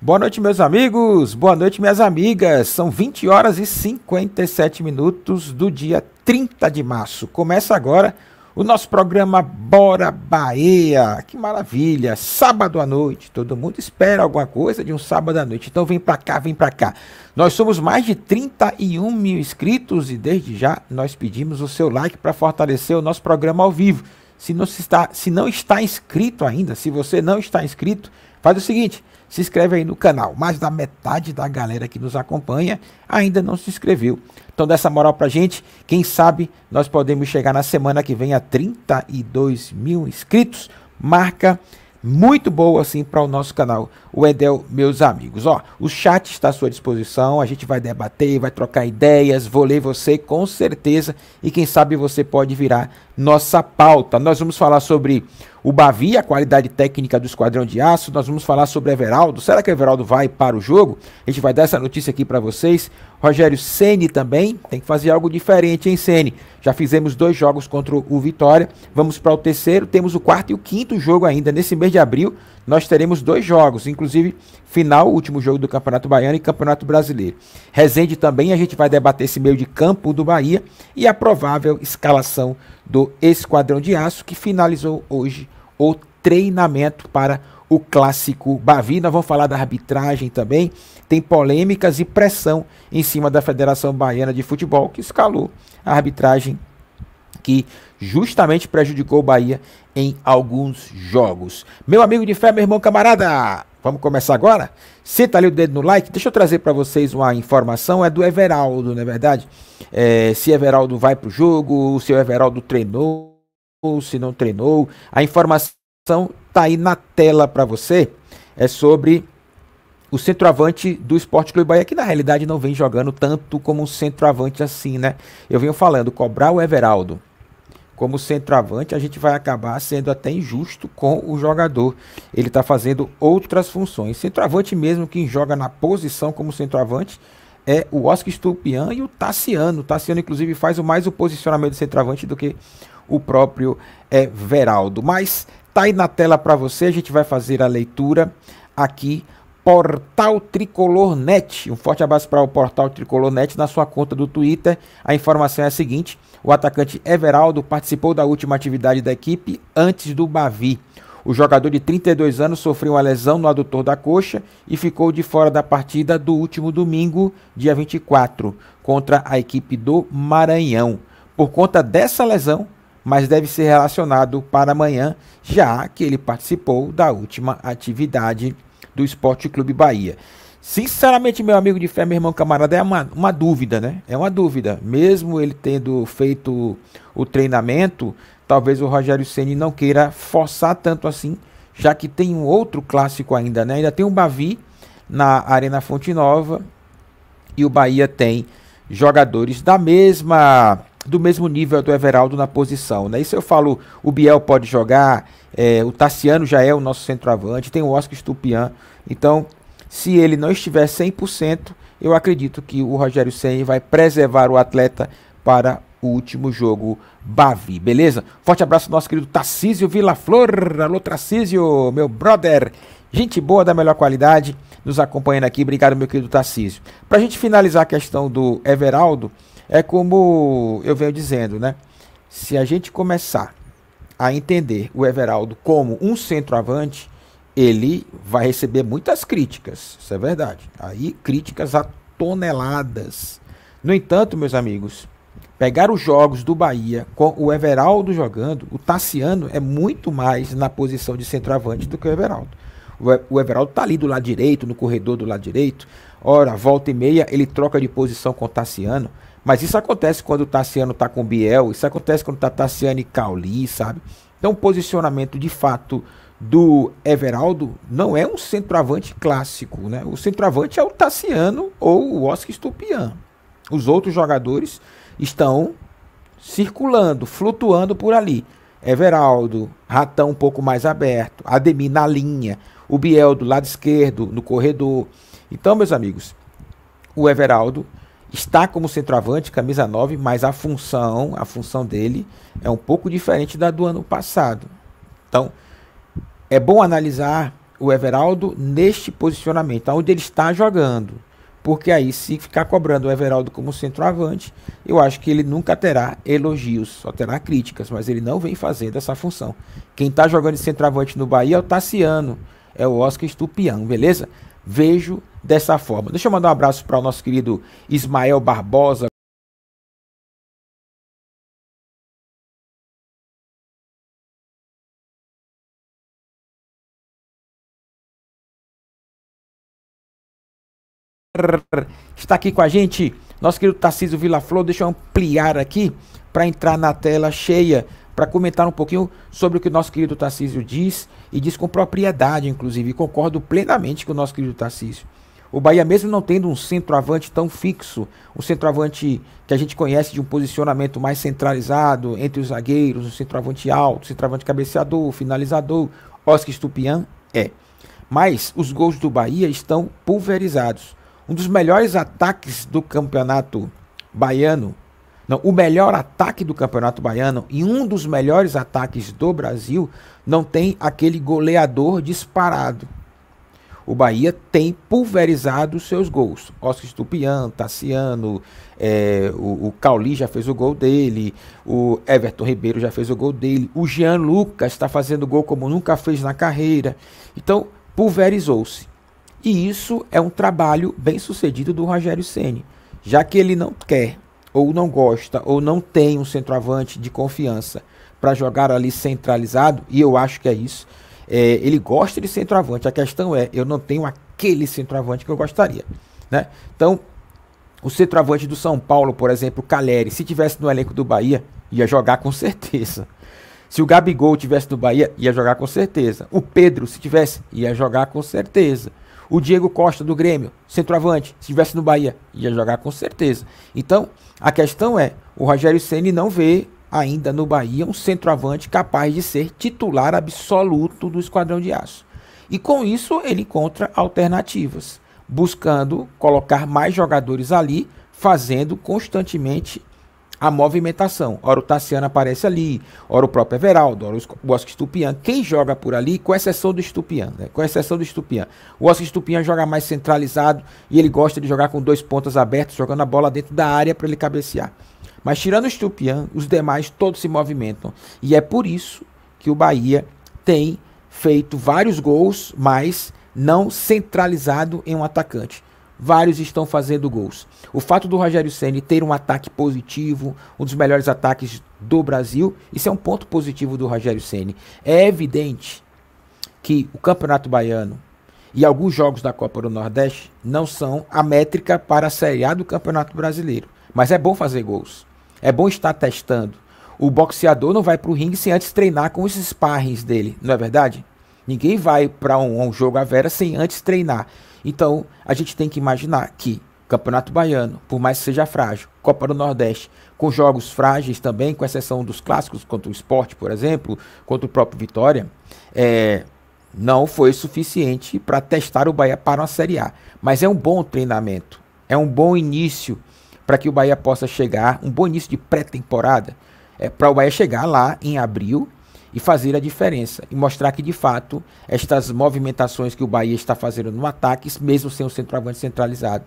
Boa noite, meus amigos. Boa noite, minhas amigas. São 20 horas e 57 minutos do dia 30 de março. Começa agora o nosso programa Bora Bahia. Que maravilha! Sábado à noite. Todo mundo espera alguma coisa de um sábado à noite. Então vem pra cá, vem pra cá. Nós somos mais de 31 mil inscritos e desde já nós pedimos o seu like para fortalecer o nosso programa ao vivo. Se não, se, está, se não está inscrito ainda, se você não está inscrito, faz o seguinte se inscreve aí no canal. Mais da metade da galera que nos acompanha ainda não se inscreveu. Então, dessa moral pra gente, quem sabe nós podemos chegar na semana que vem a 32 mil inscritos. Marca muito boa assim para o nosso canal, o Edel, meus amigos. Ó, o chat está à sua disposição, a gente vai debater, vai trocar ideias, vou ler você com certeza e quem sabe você pode virar nossa pauta. Nós vamos falar sobre o Bavi, a qualidade técnica do Esquadrão de Aço. Nós vamos falar sobre Everaldo. Será que Everaldo vai para o jogo? A gente vai dar essa notícia aqui para vocês. Rogério Ceni também tem que fazer algo diferente, hein, Ceni? Já fizemos dois jogos contra o Vitória. Vamos para o terceiro. Temos o quarto e o quinto jogo ainda. Nesse mês de abril, nós teremos dois jogos, inclusive final, último jogo do Campeonato Baiano e Campeonato Brasileiro. Resende também, a gente vai debater esse meio de campo do Bahia e a provável escalação do Esquadrão de Aço, que finalizou hoje o treinamento para o clássico Bavi. Nós vamos falar da arbitragem também. Tem polêmicas e pressão em cima da Federação Baiana de Futebol, que escalou a arbitragem que justamente prejudicou o Bahia em alguns jogos. Meu amigo de fé, meu irmão camarada, vamos começar agora? Você tá ali o dedo no like? Deixa eu trazer para vocês uma informação, é do Everaldo, não é verdade? É, se Everaldo vai pro jogo, se o Everaldo treinou, se não treinou. A informação tá aí na tela para você. É sobre o centroavante do Esporte Clube Bahia, que na realidade não vem jogando tanto como um centroavante assim, né? Eu venho falando, cobrar o Everaldo como centroavante, a gente vai acabar sendo até injusto com o jogador. Ele está fazendo outras funções. Centroavante mesmo, quem joga na posição como centroavante, é o Oscar Stupian e o Tassiano. O Tassiano, inclusive, faz mais o posicionamento de centroavante do que o próprio é, Veraldo. Mas tá aí na tela para você, a gente vai fazer a leitura aqui Portal Tricolor Net. Um forte abraço para o Portal Tricolor Net. Na sua conta do Twitter, a informação é a seguinte: o atacante Everaldo participou da última atividade da equipe antes do Bavi. O jogador de 32 anos sofreu uma lesão no adutor da coxa e ficou de fora da partida do último domingo, dia 24, contra a equipe do Maranhão. Por conta dessa lesão, mas deve ser relacionado para amanhã, já que ele participou da última atividade do Esporte Clube Bahia. Sinceramente, meu amigo de fé, meu irmão camarada, é uma, uma dúvida, né? É uma dúvida. Mesmo ele tendo feito o treinamento, talvez o Rogério Ceni não queira forçar tanto assim, já que tem um outro clássico ainda, né? Ainda tem o um Bavi na Arena Fonte Nova e o Bahia tem jogadores da mesma do mesmo nível do Everaldo na posição. Né? Isso eu falo, o Biel pode jogar, é, o Tassiano já é o nosso centroavante, tem o Oscar Stupian. Então, se ele não estiver 100%, eu acredito que o Rogério Senna vai preservar o atleta para o último jogo Bavi, beleza? Forte abraço nosso querido Tarcísio Vilaflor, alô Tarcísio, meu brother, gente boa da melhor qualidade, nos acompanhando aqui, obrigado meu querido Tarcísio. Para a gente finalizar a questão do Everaldo, é como eu venho dizendo, né? Se a gente começar a entender o Everaldo como um centroavante, ele vai receber muitas críticas, isso é verdade. Aí críticas a toneladas. No entanto, meus amigos, pegar os jogos do Bahia com o Everaldo jogando, o Tassiano é muito mais na posição de centroavante do que o Everaldo. O Everaldo tá ali do lado direito, no corredor do lado direito. Ora, volta e meia, ele troca de posição com o Tassiano. Mas isso acontece quando o Tassiano está com o Biel, isso acontece quando está Tassiano e Cauli, sabe? Então, o posicionamento de fato do Everaldo não é um centroavante clássico, né? O centroavante é o Tassiano ou o Oscar Stupian. Os outros jogadores estão circulando, flutuando por ali. Everaldo, Ratão um pouco mais aberto, Ademir na linha, o Biel do lado esquerdo, no corredor. Então, meus amigos, o Everaldo está como centroavante, camisa 9, mas a função, a função dele é um pouco diferente da do ano passado. Então, é bom analisar o Everaldo neste posicionamento, onde ele está jogando. Porque aí, se ficar cobrando o Everaldo como centroavante, eu acho que ele nunca terá elogios, só terá críticas, mas ele não vem fazendo essa função. Quem está jogando de centroavante no Bahia é o Tassiano, é o Oscar Estupião, beleza? Vejo dessa forma. Deixa eu mandar um abraço para o nosso querido Ismael Barbosa. Está aqui com a gente nosso querido Tarcísio Vilaflor. Deixa eu ampliar aqui para entrar na tela cheia para comentar um pouquinho sobre o que o nosso querido Tarcísio diz e diz com propriedade, inclusive. E concordo plenamente com o nosso querido Tarcísio. O Bahia, mesmo não tendo um centroavante tão fixo, um centroavante que a gente conhece de um posicionamento mais centralizado entre os zagueiros, um centroavante alto, o centroavante cabeceador, finalizador, Oscar Stupian, é. Mas os gols do Bahia estão pulverizados. Um dos melhores ataques do campeonato baiano, não, o melhor ataque do Campeonato Baiano e um dos melhores ataques do Brasil não tem aquele goleador disparado o Bahia tem pulverizado seus gols. Oscar Estupian, Tassiano, é, o, o Cauli já fez o gol dele, o Everton Ribeiro já fez o gol dele, o Jean Lucas está fazendo gol como nunca fez na carreira. Então, pulverizou-se. E isso é um trabalho bem sucedido do Rogério Ceni, já que ele não quer, ou não gosta, ou não tem um centroavante de confiança para jogar ali centralizado, e eu acho que é isso é, ele gosta de centroavante. A questão é, eu não tenho aquele centroavante que eu gostaria. Né? Então, o centroavante do São Paulo, por exemplo, Caleri, se tivesse no elenco do Bahia, ia jogar com certeza. Se o Gabigol tivesse no Bahia, ia jogar com certeza. O Pedro, se tivesse, ia jogar com certeza. O Diego Costa do Grêmio, centroavante, se tivesse no Bahia, ia jogar com certeza. Então, a questão é, o Rogério Ceni não vê ainda no Bahia um centroavante capaz de ser titular absoluto do Esquadrão de Aço. E com isso ele encontra alternativas, buscando colocar mais jogadores ali, fazendo constantemente a movimentação. Ora o Tassiano aparece ali, ora o próprio Everaldo, ora o Oscar Stupian. Quem joga por ali, com exceção do Stupian, né? com exceção do Stupian. O Oscar Stupian joga mais centralizado e ele gosta de jogar com dois pontas abertos, jogando a bola dentro da área para ele cabecear. Mas tirando o Estupian, os demais todos se movimentam. E é por isso que o Bahia tem feito vários gols, mas não centralizado em um atacante. Vários estão fazendo gols. O fato do Rogério Ceni ter um ataque positivo, um dos melhores ataques do Brasil, isso é um ponto positivo do Rogério Ceni. É evidente que o Campeonato Baiano e alguns jogos da Copa do Nordeste não são a métrica para a Série A do Campeonato Brasileiro, mas é bom fazer gols. É bom estar testando. O boxeador não vai para o ringue sem antes treinar com os sparrings dele, não é verdade? Ninguém vai para um, um, jogo à vera sem antes treinar. Então, a gente tem que imaginar que Campeonato Baiano, por mais que seja frágil, Copa do Nordeste, com jogos frágeis também, com exceção dos clássicos contra o esporte, por exemplo, contra o próprio Vitória, é, não foi suficiente para testar o Bahia para uma Série A. Mas é um bom treinamento, é um bom início para que o Bahia possa chegar um bom início de pré-temporada, é, para o Bahia chegar lá em abril e fazer a diferença e mostrar que de fato estas movimentações que o Bahia está fazendo no ataque, mesmo sem o centroavante centralizado,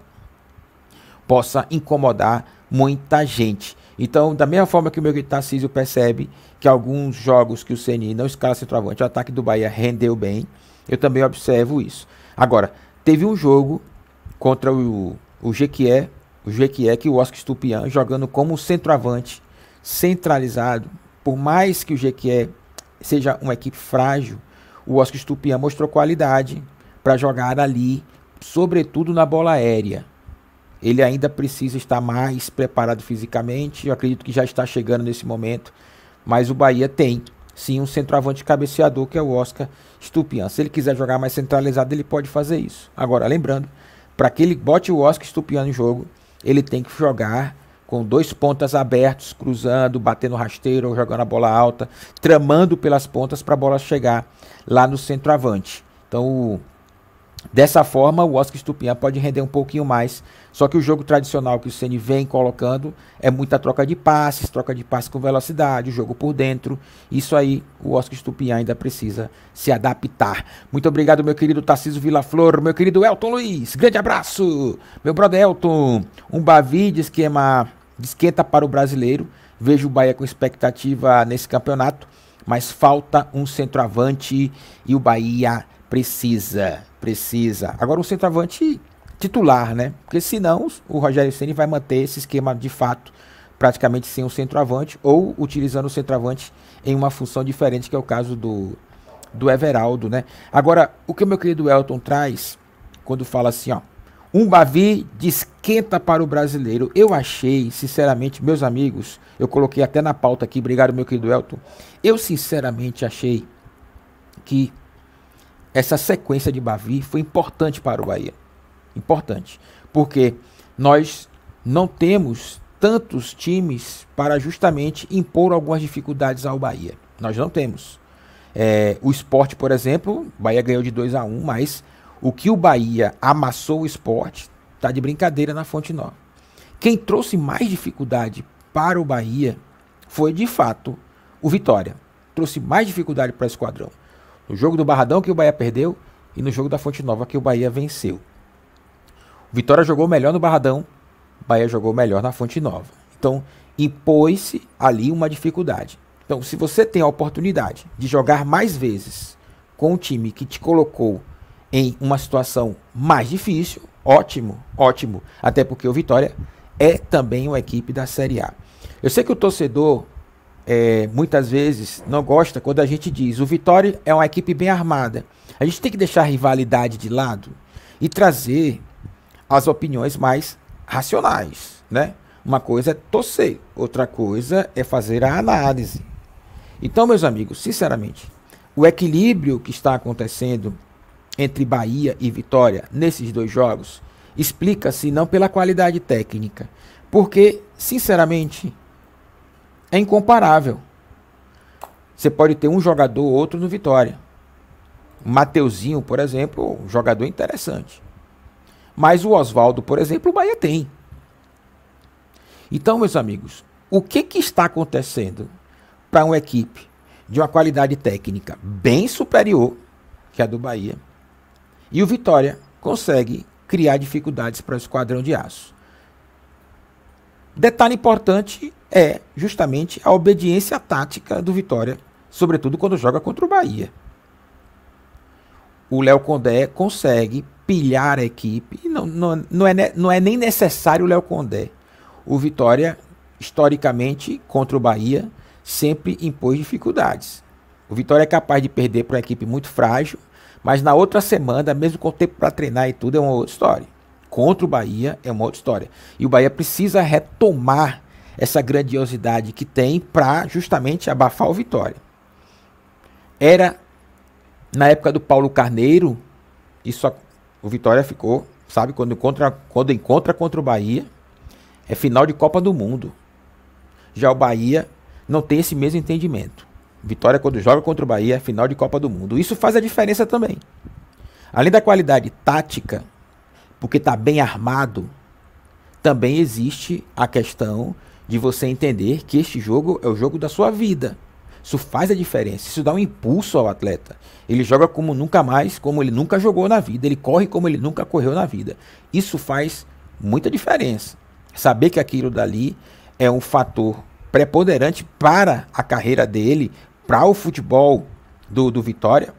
possa incomodar muita gente. Então, da mesma forma que o meu Tarcísio percebe que alguns jogos que o CNI não escala centroavante, o ataque do Bahia rendeu bem, eu também observo isso. Agora, teve um jogo contra o, o Jequié o Jequié e o Oscar Estupian jogando como centroavante centralizado. Por mais que o Jequié seja uma equipe frágil, o Oscar Estupian mostrou qualidade para jogar ali, sobretudo na bola aérea. Ele ainda precisa estar mais preparado fisicamente, eu acredito que já está chegando nesse momento, mas o Bahia tem sim um centroavante cabeceador que é o Oscar Estupian. Se ele quiser jogar mais centralizado, ele pode fazer isso. Agora, lembrando, para que ele bote o Oscar Estupian no jogo, ele tem que jogar com dois pontas abertos, cruzando, batendo rasteiro ou jogando a bola alta, tramando pelas pontas para a bola chegar lá no centroavante. Então o, Dessa forma, o Oscar Estupiã pode render um pouquinho mais. Só que o jogo tradicional que o Ceni vem colocando é muita troca de passes, troca de passes com velocidade, o jogo por dentro. Isso aí o Oscar Estupiã ainda precisa se adaptar. Muito obrigado, meu querido Tarciso Vilaflor, meu querido Elton Luiz. Grande abraço, meu brother Elton. Um Bavi é de esquema de esquenta para o brasileiro. Vejo o Bahia com expectativa nesse campeonato, mas falta um centroavante e o Bahia precisa. Precisa. Agora um centroavante titular, né? Porque senão o Rogério Ceni vai manter esse esquema de fato praticamente sem um centroavante ou utilizando o centroavante em uma função diferente, que é o caso do, do Everaldo, né? Agora, o que meu querido Elton traz quando fala assim, ó, um Bavi desquenta para o brasileiro. Eu achei, sinceramente, meus amigos, eu coloquei até na pauta aqui, obrigado meu querido Elton. Eu sinceramente achei que essa sequência de Bavi foi importante para o Bahia. Importante. Porque nós não temos tantos times para justamente impor algumas dificuldades ao Bahia. Nós não temos. É, o esporte, por exemplo, o Bahia ganhou de 2 a 1 um, mas o que o Bahia amassou o esporte está de brincadeira na Fonte Nova. Quem trouxe mais dificuldade para o Bahia foi, de fato, o Vitória. Trouxe mais dificuldade para o esquadrão. No jogo do Barradão que o Bahia perdeu e no jogo da Fonte Nova que o Bahia venceu. O Vitória jogou melhor no Barradão, o Bahia jogou melhor na Fonte Nova. Então, impôs-se ali uma dificuldade. Então, se você tem a oportunidade de jogar mais vezes com o time que te colocou em uma situação mais difícil, ótimo, ótimo. Até porque o Vitória é também uma equipe da Série A. Eu sei que o torcedor é, muitas vezes não gosta quando a gente diz o Vitória é uma equipe bem armada. A gente tem que deixar a rivalidade de lado e trazer as opiniões mais racionais, né? Uma coisa é torcer, outra coisa é fazer a análise. Então, meus amigos, sinceramente, o equilíbrio que está acontecendo entre Bahia e Vitória nesses dois jogos explica-se não pela qualidade técnica, porque, sinceramente, é incomparável. Você pode ter um jogador ou outro no Vitória. Mateuzinho, por exemplo, um jogador interessante. Mas o Oswaldo, por exemplo, o Bahia tem. Então, meus amigos, o que, que está acontecendo para uma equipe de uma qualidade técnica bem superior que a do Bahia e o Vitória consegue criar dificuldades para o esquadrão de aço? Detalhe importante é justamente a obediência tática do Vitória, sobretudo quando joga contra o Bahia. O Léo Condé consegue pilhar a equipe, e não, não, não, é, não é nem necessário o Léo Condé. O Vitória, historicamente, contra o Bahia, sempre impôs dificuldades. O Vitória é capaz de perder para uma equipe muito frágil, mas na outra semana, mesmo com o tempo para treinar e tudo, é uma outra história. Contra o Bahia é uma outra história. E o Bahia precisa retomar essa grandiosidade que tem para justamente abafar o Vitória. Era na época do Paulo Carneiro, isso o Vitória ficou, sabe, quando encontra, quando encontra contra o Bahia, é final de Copa do Mundo. Já o Bahia não tem esse mesmo entendimento. Vitória quando joga contra o Bahia é final de Copa do Mundo. Isso faz a diferença também. Além da qualidade tática, porque está bem armado, também existe a questão de você entender que este jogo é o jogo da sua vida. Isso faz a diferença, isso dá um impulso ao atleta. Ele joga como nunca mais, como ele nunca jogou na vida, ele corre como ele nunca correu na vida. Isso faz muita diferença. Saber que aquilo dali é um fator preponderante para a carreira dele, para o futebol do, do Vitória.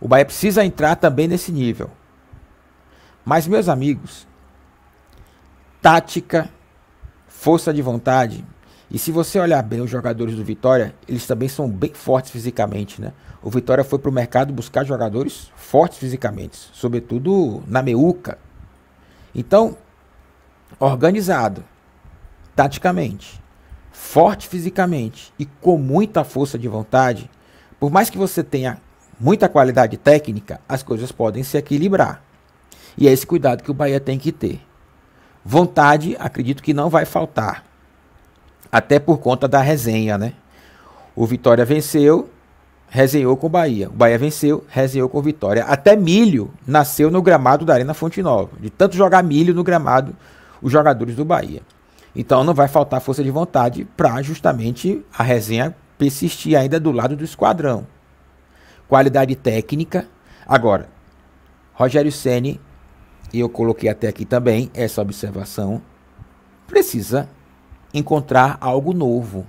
O Bahia precisa entrar também nesse nível. Mas, meus amigos, tática força de vontade. E se você olhar bem os jogadores do Vitória, eles também são bem fortes fisicamente, né? O Vitória foi para o mercado buscar jogadores fortes fisicamente, sobretudo na meuca. Então, organizado, taticamente, forte fisicamente e com muita força de vontade, por mais que você tenha muita qualidade técnica, as coisas podem se equilibrar. E é esse cuidado que o Bahia tem que ter. Vontade, acredito que não vai faltar. Até por conta da resenha, né? O Vitória venceu, resenhou com o Bahia. O Bahia venceu, resenhou com o Vitória. Até milho nasceu no gramado da Arena Fonte Nova. De tanto jogar milho no gramado, os jogadores do Bahia. Então não vai faltar força de vontade para justamente a resenha persistir ainda do lado do esquadrão. Qualidade técnica. Agora, Rogério Ceni e eu coloquei até aqui também essa observação, precisa encontrar algo novo.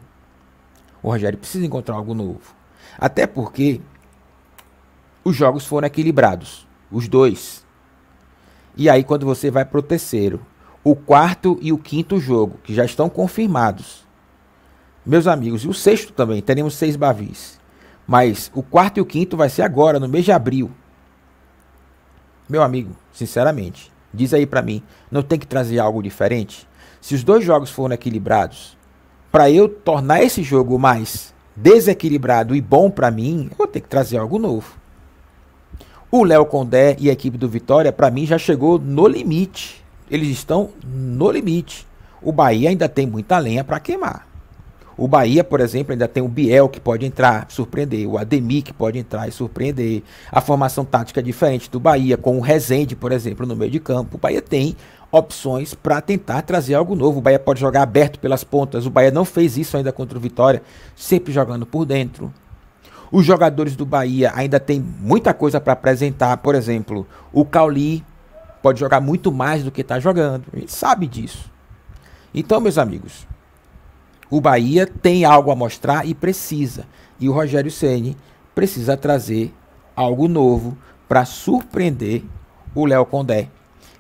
O Rogério precisa encontrar algo novo. Até porque os jogos foram equilibrados, os dois. E aí, quando você vai para o terceiro, o quarto e o quinto jogo, que já estão confirmados. Meus amigos, e o sexto também, teremos seis bavis. Mas o quarto e o quinto vai ser agora, no mês de abril. Meu amigo, sinceramente, diz aí para mim, não tem que trazer algo diferente? Se os dois jogos foram equilibrados, para eu tornar esse jogo mais desequilibrado e bom para mim, eu vou ter que trazer algo novo. O Léo Condé e a equipe do Vitória, para mim, já chegou no limite. Eles estão no limite. O Bahia ainda tem muita lenha para queimar. O Bahia, por exemplo, ainda tem o Biel que pode entrar, surpreender, o Ademir que pode entrar e surpreender. A formação tática é diferente do Bahia, com o Rezende, por exemplo, no meio de campo. O Bahia tem opções para tentar trazer algo novo. O Bahia pode jogar aberto pelas pontas. O Bahia não fez isso ainda contra o Vitória, sempre jogando por dentro. Os jogadores do Bahia ainda tem muita coisa para apresentar, por exemplo, o Cauli pode jogar muito mais do que está jogando. A gente sabe disso. Então, meus amigos, o Bahia tem algo a mostrar e precisa. E o Rogério Ceni precisa trazer algo novo para surpreender o Léo Condé,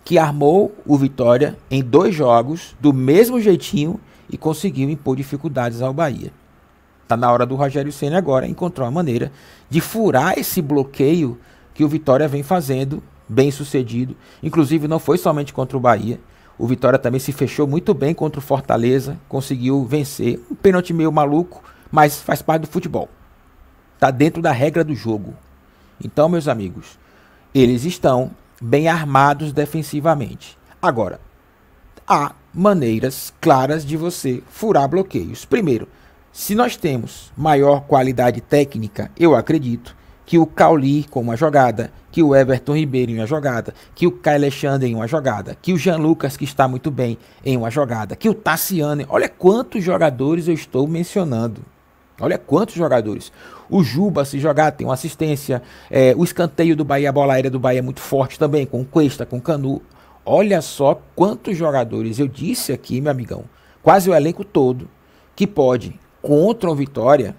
que armou o Vitória em dois jogos do mesmo jeitinho e conseguiu impor dificuldades ao Bahia. Tá na hora do Rogério Ceni agora encontrar uma maneira de furar esse bloqueio que o Vitória vem fazendo, bem sucedido. Inclusive não foi somente contra o Bahia, o Vitória também se fechou muito bem contra o Fortaleza, conseguiu vencer. Um pênalti meio maluco, mas faz parte do futebol. Tá dentro da regra do jogo. Então, meus amigos, eles estão bem armados defensivamente. Agora, há maneiras claras de você furar bloqueios. Primeiro, se nós temos maior qualidade técnica, eu acredito que o Cauli com uma jogada, que o Everton Ribeiro em uma jogada, que o Kai Alexandre em uma jogada, que o Jean Lucas, que está muito bem, em uma jogada, que o Tassiane. Olha quantos jogadores eu estou mencionando. Olha quantos jogadores. O Juba, se jogar, tem uma assistência. É, o escanteio do Bahia, a bola aérea do Bahia é muito forte também, com Cuesta, com Canu. Olha só quantos jogadores. Eu disse aqui, meu amigão, quase o elenco todo, que pode, contra o Vitória,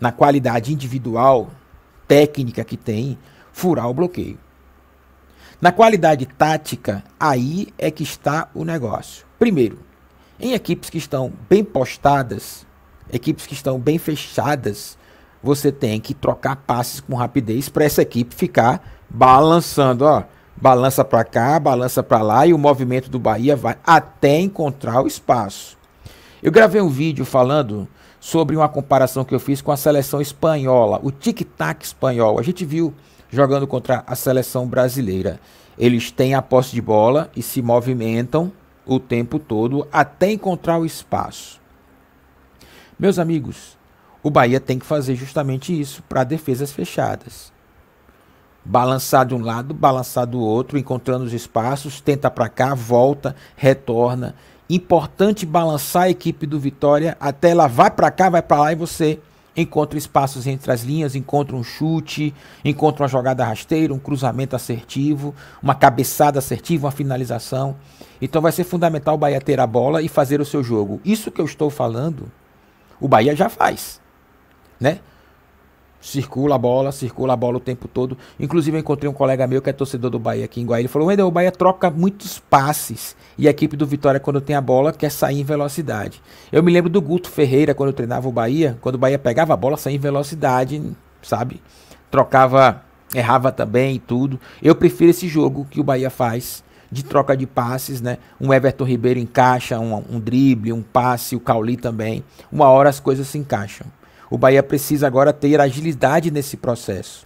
na qualidade individual, técnica que tem furar o bloqueio. Na qualidade tática, aí é que está o negócio. Primeiro, em equipes que estão bem postadas, equipes que estão bem fechadas, você tem que trocar passes com rapidez para essa equipe ficar balançando, ó, balança para cá, balança para lá e o movimento do Bahia vai até encontrar o espaço. Eu gravei um vídeo falando sobre uma comparação que eu fiz com a seleção espanhola, o tic-tac espanhol. A gente viu jogando contra a seleção brasileira. Eles têm a posse de bola e se movimentam o tempo todo até encontrar o espaço. Meus amigos, o Bahia tem que fazer justamente isso para defesas fechadas. Balançar de um lado, balançar do outro, encontrando os espaços, tenta para cá, volta, retorna. Importante balançar a equipe do Vitória até ela vai para cá, vai para lá e você encontra espaços entre as linhas, encontra um chute, encontra uma jogada rasteira, um cruzamento assertivo, uma cabeçada assertiva, uma finalização. Então vai ser fundamental o Bahia ter a bola e fazer o seu jogo. Isso que eu estou falando, o Bahia já faz, né? Circula a bola, circula a bola o tempo todo. Inclusive, eu encontrei um colega meu que é torcedor do Bahia aqui em Guaíra. Ele falou: Wendel, o Bahia troca muitos passes. E a equipe do Vitória, quando tem a bola, quer sair em velocidade. Eu me lembro do Guto Ferreira, quando eu treinava o Bahia. Quando o Bahia pegava a bola, saía em velocidade, sabe? Trocava, errava também e tudo. Eu prefiro esse jogo que o Bahia faz de troca de passes, né? Um Everton Ribeiro encaixa, um, um drible, um passe, o Cauli também. Uma hora as coisas se encaixam. O Bahia precisa agora ter agilidade nesse processo.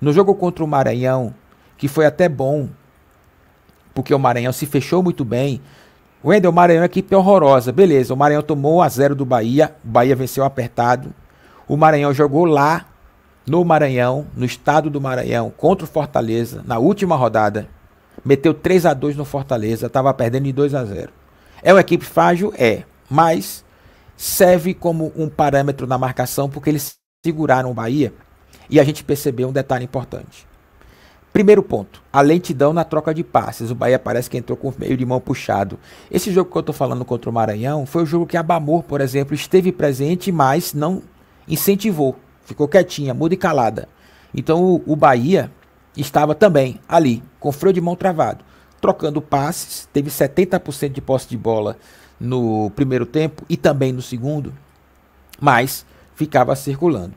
No jogo contra o Maranhão, que foi até bom, porque o Maranhão se fechou muito bem. Wendel, o Maranhão é uma equipe horrorosa. Beleza, o Maranhão tomou 1 a 0 do Bahia, o Bahia venceu apertado. O Maranhão jogou lá no Maranhão, no estado do Maranhão, contra o Fortaleza, na última rodada. Meteu 3 a 2 no Fortaleza, estava perdendo em 2 a 0. É uma equipe frágil? É, mas serve como um parâmetro na marcação, porque eles seguraram o Bahia e a gente percebeu um detalhe importante. Primeiro ponto, a lentidão na troca de passes. O Bahia parece que entrou com meio de mão puxado. Esse jogo que eu estou falando contra o Maranhão foi o jogo que a Bamor, por exemplo, esteve presente, mas não incentivou. Ficou quietinha, muda e calada. Então o, o Bahia estava também ali, com freio de mão travado, trocando passes, teve 70% de posse de bola no primeiro tempo e também no segundo, mas ficava circulando.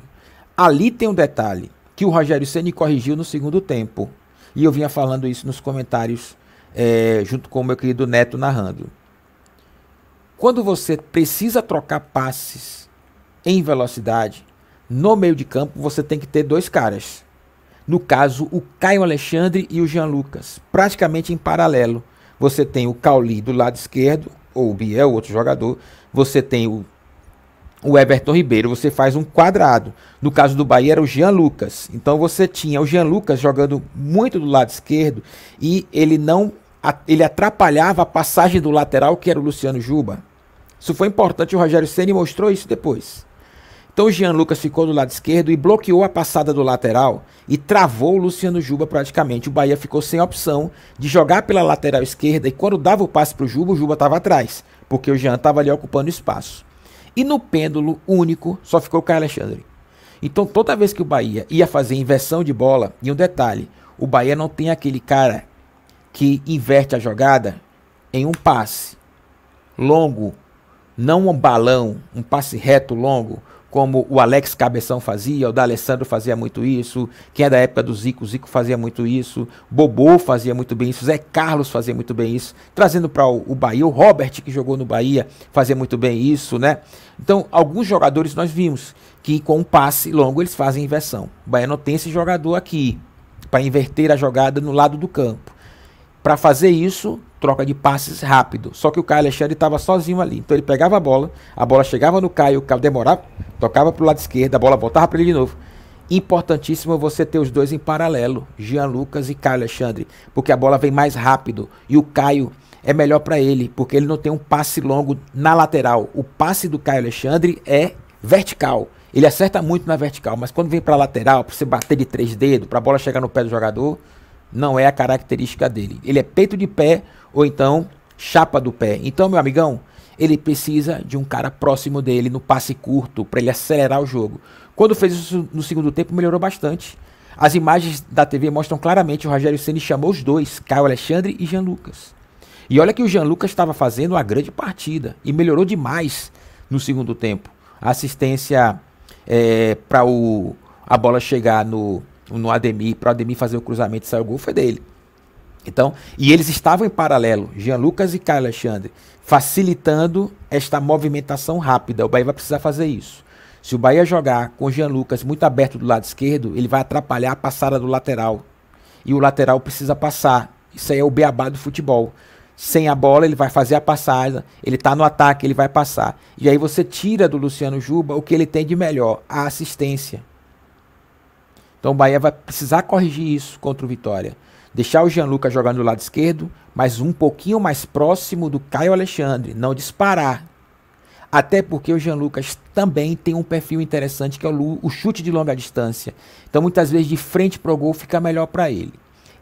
Ali tem um detalhe que o Rogério Ceni corrigiu no segundo tempo. E eu vinha falando isso nos comentários é, junto com o meu querido Neto narrando. Quando você precisa trocar passes em velocidade, no meio de campo você tem que ter dois caras. No caso, o Caio Alexandre e o Jean Lucas, praticamente em paralelo. Você tem o Cauli do lado esquerdo, ou o Biel, outro jogador, você tem o, o Everton Ribeiro, você faz um quadrado. No caso do Bahia era o Jean Lucas. Então você tinha o Jean Lucas jogando muito do lado esquerdo e ele não ele atrapalhava a passagem do lateral que era o Luciano Juba. Isso foi importante, o Rogério Ceni mostrou isso depois. Então o Jean Lucas ficou do lado esquerdo e bloqueou a passada do lateral e travou o Luciano Juba praticamente. O Bahia ficou sem opção de jogar pela lateral esquerda e quando dava o passe para o Juba, o Juba estava atrás, porque o Jean estava ali ocupando espaço. E no pêndulo único só ficou o Caio Alexandre. Então toda vez que o Bahia ia fazer inversão de bola, e um detalhe, o Bahia não tem aquele cara que inverte a jogada em um passe longo, não um balão, um passe reto longo como o Alex Cabeção fazia, o D'Alessandro fazia muito isso, quem é da época do Zico, Zico fazia muito isso, Bobô fazia muito bem isso, Zé Carlos fazia muito bem isso, trazendo para o, o Bahia, o Robert que jogou no Bahia fazia muito bem isso, né? Então, alguns jogadores nós vimos que com um passe longo eles fazem inversão. O Bahia não tem esse jogador aqui para inverter a jogada no lado do campo. Para fazer isso, troca de passes rápido. Só que o Caio Alexandre estava sozinho ali. Então ele pegava a bola, a bola chegava no Caio, o Caio demorava, tocava para o lado esquerdo, a bola voltava para ele de novo. Importantíssimo você ter os dois em paralelo, Jean Lucas e Caio Alexandre, porque a bola vem mais rápido e o Caio é melhor para ele, porque ele não tem um passe longo na lateral. O passe do Caio Alexandre é vertical. Ele acerta muito na vertical, mas quando vem para lateral, para você bater de três dedos, para a bola chegar no pé do jogador, não é a característica dele. Ele é peito de pé ou então chapa do pé. Então, meu amigão, ele precisa de um cara próximo dele no passe curto para ele acelerar o jogo. Quando fez isso no segundo tempo, melhorou bastante. As imagens da TV mostram claramente o Rogério Ceni chamou os dois, Caio Alexandre e Jean Lucas. E olha que o Jean Lucas estava fazendo uma grande partida e melhorou demais no segundo tempo. A assistência é, eh, para a bola chegar no no Ademir, para o Ademir fazer o cruzamento e sair o gol, foi dele. Então, e eles estavam em paralelo, Jean Lucas e Caio Alexandre, facilitando esta movimentação rápida. O Bahia vai precisar fazer isso. Se o Bahia jogar com Jean Lucas muito aberto do lado esquerdo, ele vai atrapalhar a passada do lateral. E o lateral precisa passar. Isso aí é o beabá do futebol. Sem a bola, ele vai fazer a passada, ele está no ataque, ele vai passar. E aí você tira do Luciano Juba o que ele tem de melhor, a assistência. Então o Bahia vai precisar corrigir isso contra o Vitória. Deixar o Jean Lucas jogando do lado esquerdo, mas um pouquinho mais próximo do Caio Alexandre, não disparar. Até porque o Jean Lucas também tem um perfil interessante que é o, o chute de longa distância. Então muitas vezes de frente para o gol fica melhor para ele.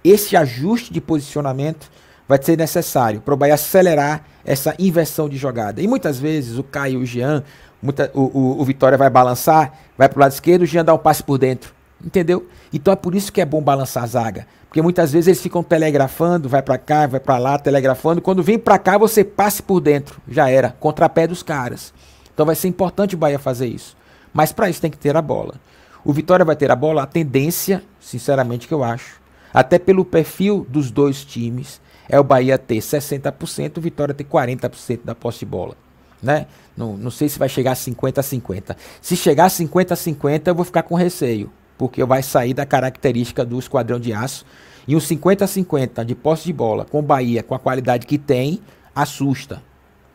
Esse ajuste de posicionamento vai ser necessário para o Bahia acelerar essa inversão de jogada. E muitas vezes o Caio e o Jean, muita, o, o, o Vitória vai balançar, vai para o lado esquerdo, o Jean dá um passe por dentro. Entendeu? Então é por isso que é bom balançar a zaga. Porque muitas vezes eles ficam telegrafando, vai para cá, vai para lá, telegrafando. Quando vem para cá, você passe por dentro. Já era. Contrapé dos caras. Então vai ser importante o Bahia fazer isso. Mas para isso tem que ter a bola. O Vitória vai ter a bola, a tendência, sinceramente que eu acho, até pelo perfil dos dois times, é o Bahia ter 60%, o Vitória ter 40% da posse de bola. Né? Não, não sei se vai chegar a 50 a 50. Se chegar a 50 a 50, eu vou ficar com receio porque vai sair da característica do esquadrão de aço. E um 50-50 de posse de bola com o Bahia, com a qualidade que tem, assusta.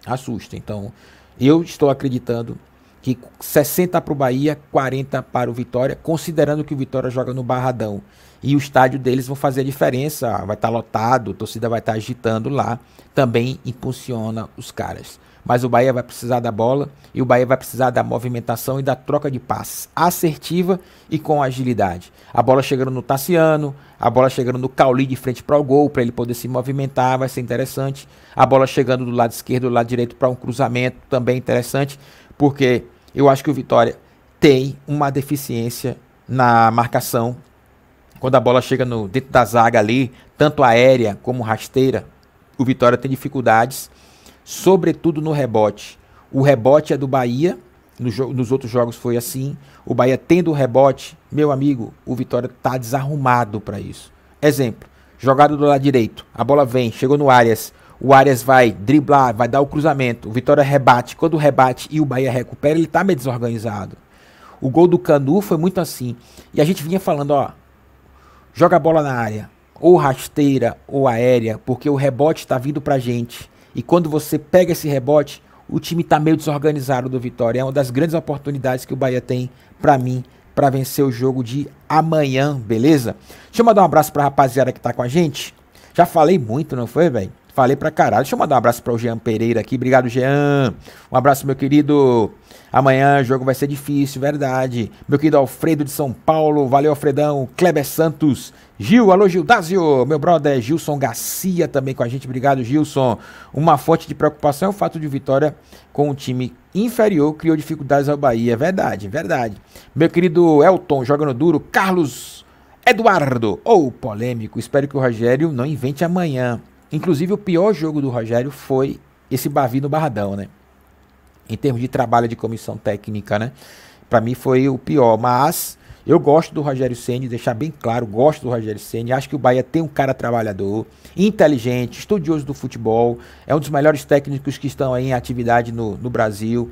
Assusta. Então, eu estou acreditando que 60 para o Bahia, 40 para o Vitória, considerando que o Vitória joga no Barradão. E o estádio deles vão fazer a diferença, ah, vai estar tá lotado, a torcida vai estar tá agitando lá, também impulsiona os caras mas o Bahia vai precisar da bola e o Bahia vai precisar da movimentação e da troca de passes assertiva e com agilidade. A bola chegando no Tassiano, a bola chegando no Cauli de frente para o gol, para ele poder se movimentar, vai ser interessante. A bola chegando do lado esquerdo, do lado direito para um cruzamento, também interessante, porque eu acho que o Vitória tem uma deficiência na marcação. Quando a bola chega no, dentro da zaga ali, tanto aérea como rasteira, o Vitória tem dificuldades sobretudo no rebote. O rebote é do Bahia, no nos outros jogos foi assim. O Bahia tendo o rebote, meu amigo, o Vitória tá desarrumado para isso. Exemplo, jogada do lado direito, a bola vem, chegou no Arias, o Arias vai driblar, vai dar o cruzamento, o Vitória rebate, quando rebate e o Bahia recupera, ele tá meio desorganizado. O gol do Canu foi muito assim. E a gente vinha falando, ó, joga a bola na área, ou rasteira ou aérea, porque o rebote está vindo pra gente. E quando você pega esse rebote, o time está meio desorganizado do Vitória. É uma das grandes oportunidades que o Bahia tem, para mim, para vencer o jogo de amanhã, beleza? Deixa eu mandar um abraço para a rapaziada que está com a gente. Já falei muito, não foi, velho? Falei pra caralho. Deixa eu mandar um abraço para o Jean Pereira aqui. Obrigado, Jean. Um abraço, meu querido. Amanhã o jogo vai ser difícil, verdade. Meu querido Alfredo de São Paulo. Valeu, Alfredão. Kleber Santos. Gil, alô Dazio, meu brother Gilson Garcia também com a gente, obrigado Gilson. Uma fonte de preocupação é o fato de Vitória com um time inferior criou dificuldades ao Bahia, é verdade, verdade. Meu querido Elton jogando duro, Carlos Eduardo, ou oh, polêmico, espero que o Rogério não invente amanhã Inclusive, o pior jogo do Rogério foi esse Bavi no Barradão, né? Em termos de trabalho de comissão técnica, né? Para mim foi o pior, mas eu gosto do Rogério Ceni, deixar bem claro, gosto do Rogério Ceni, acho que o Bahia tem um cara trabalhador, inteligente, estudioso do futebol, é um dos melhores técnicos que estão aí em atividade no, no Brasil.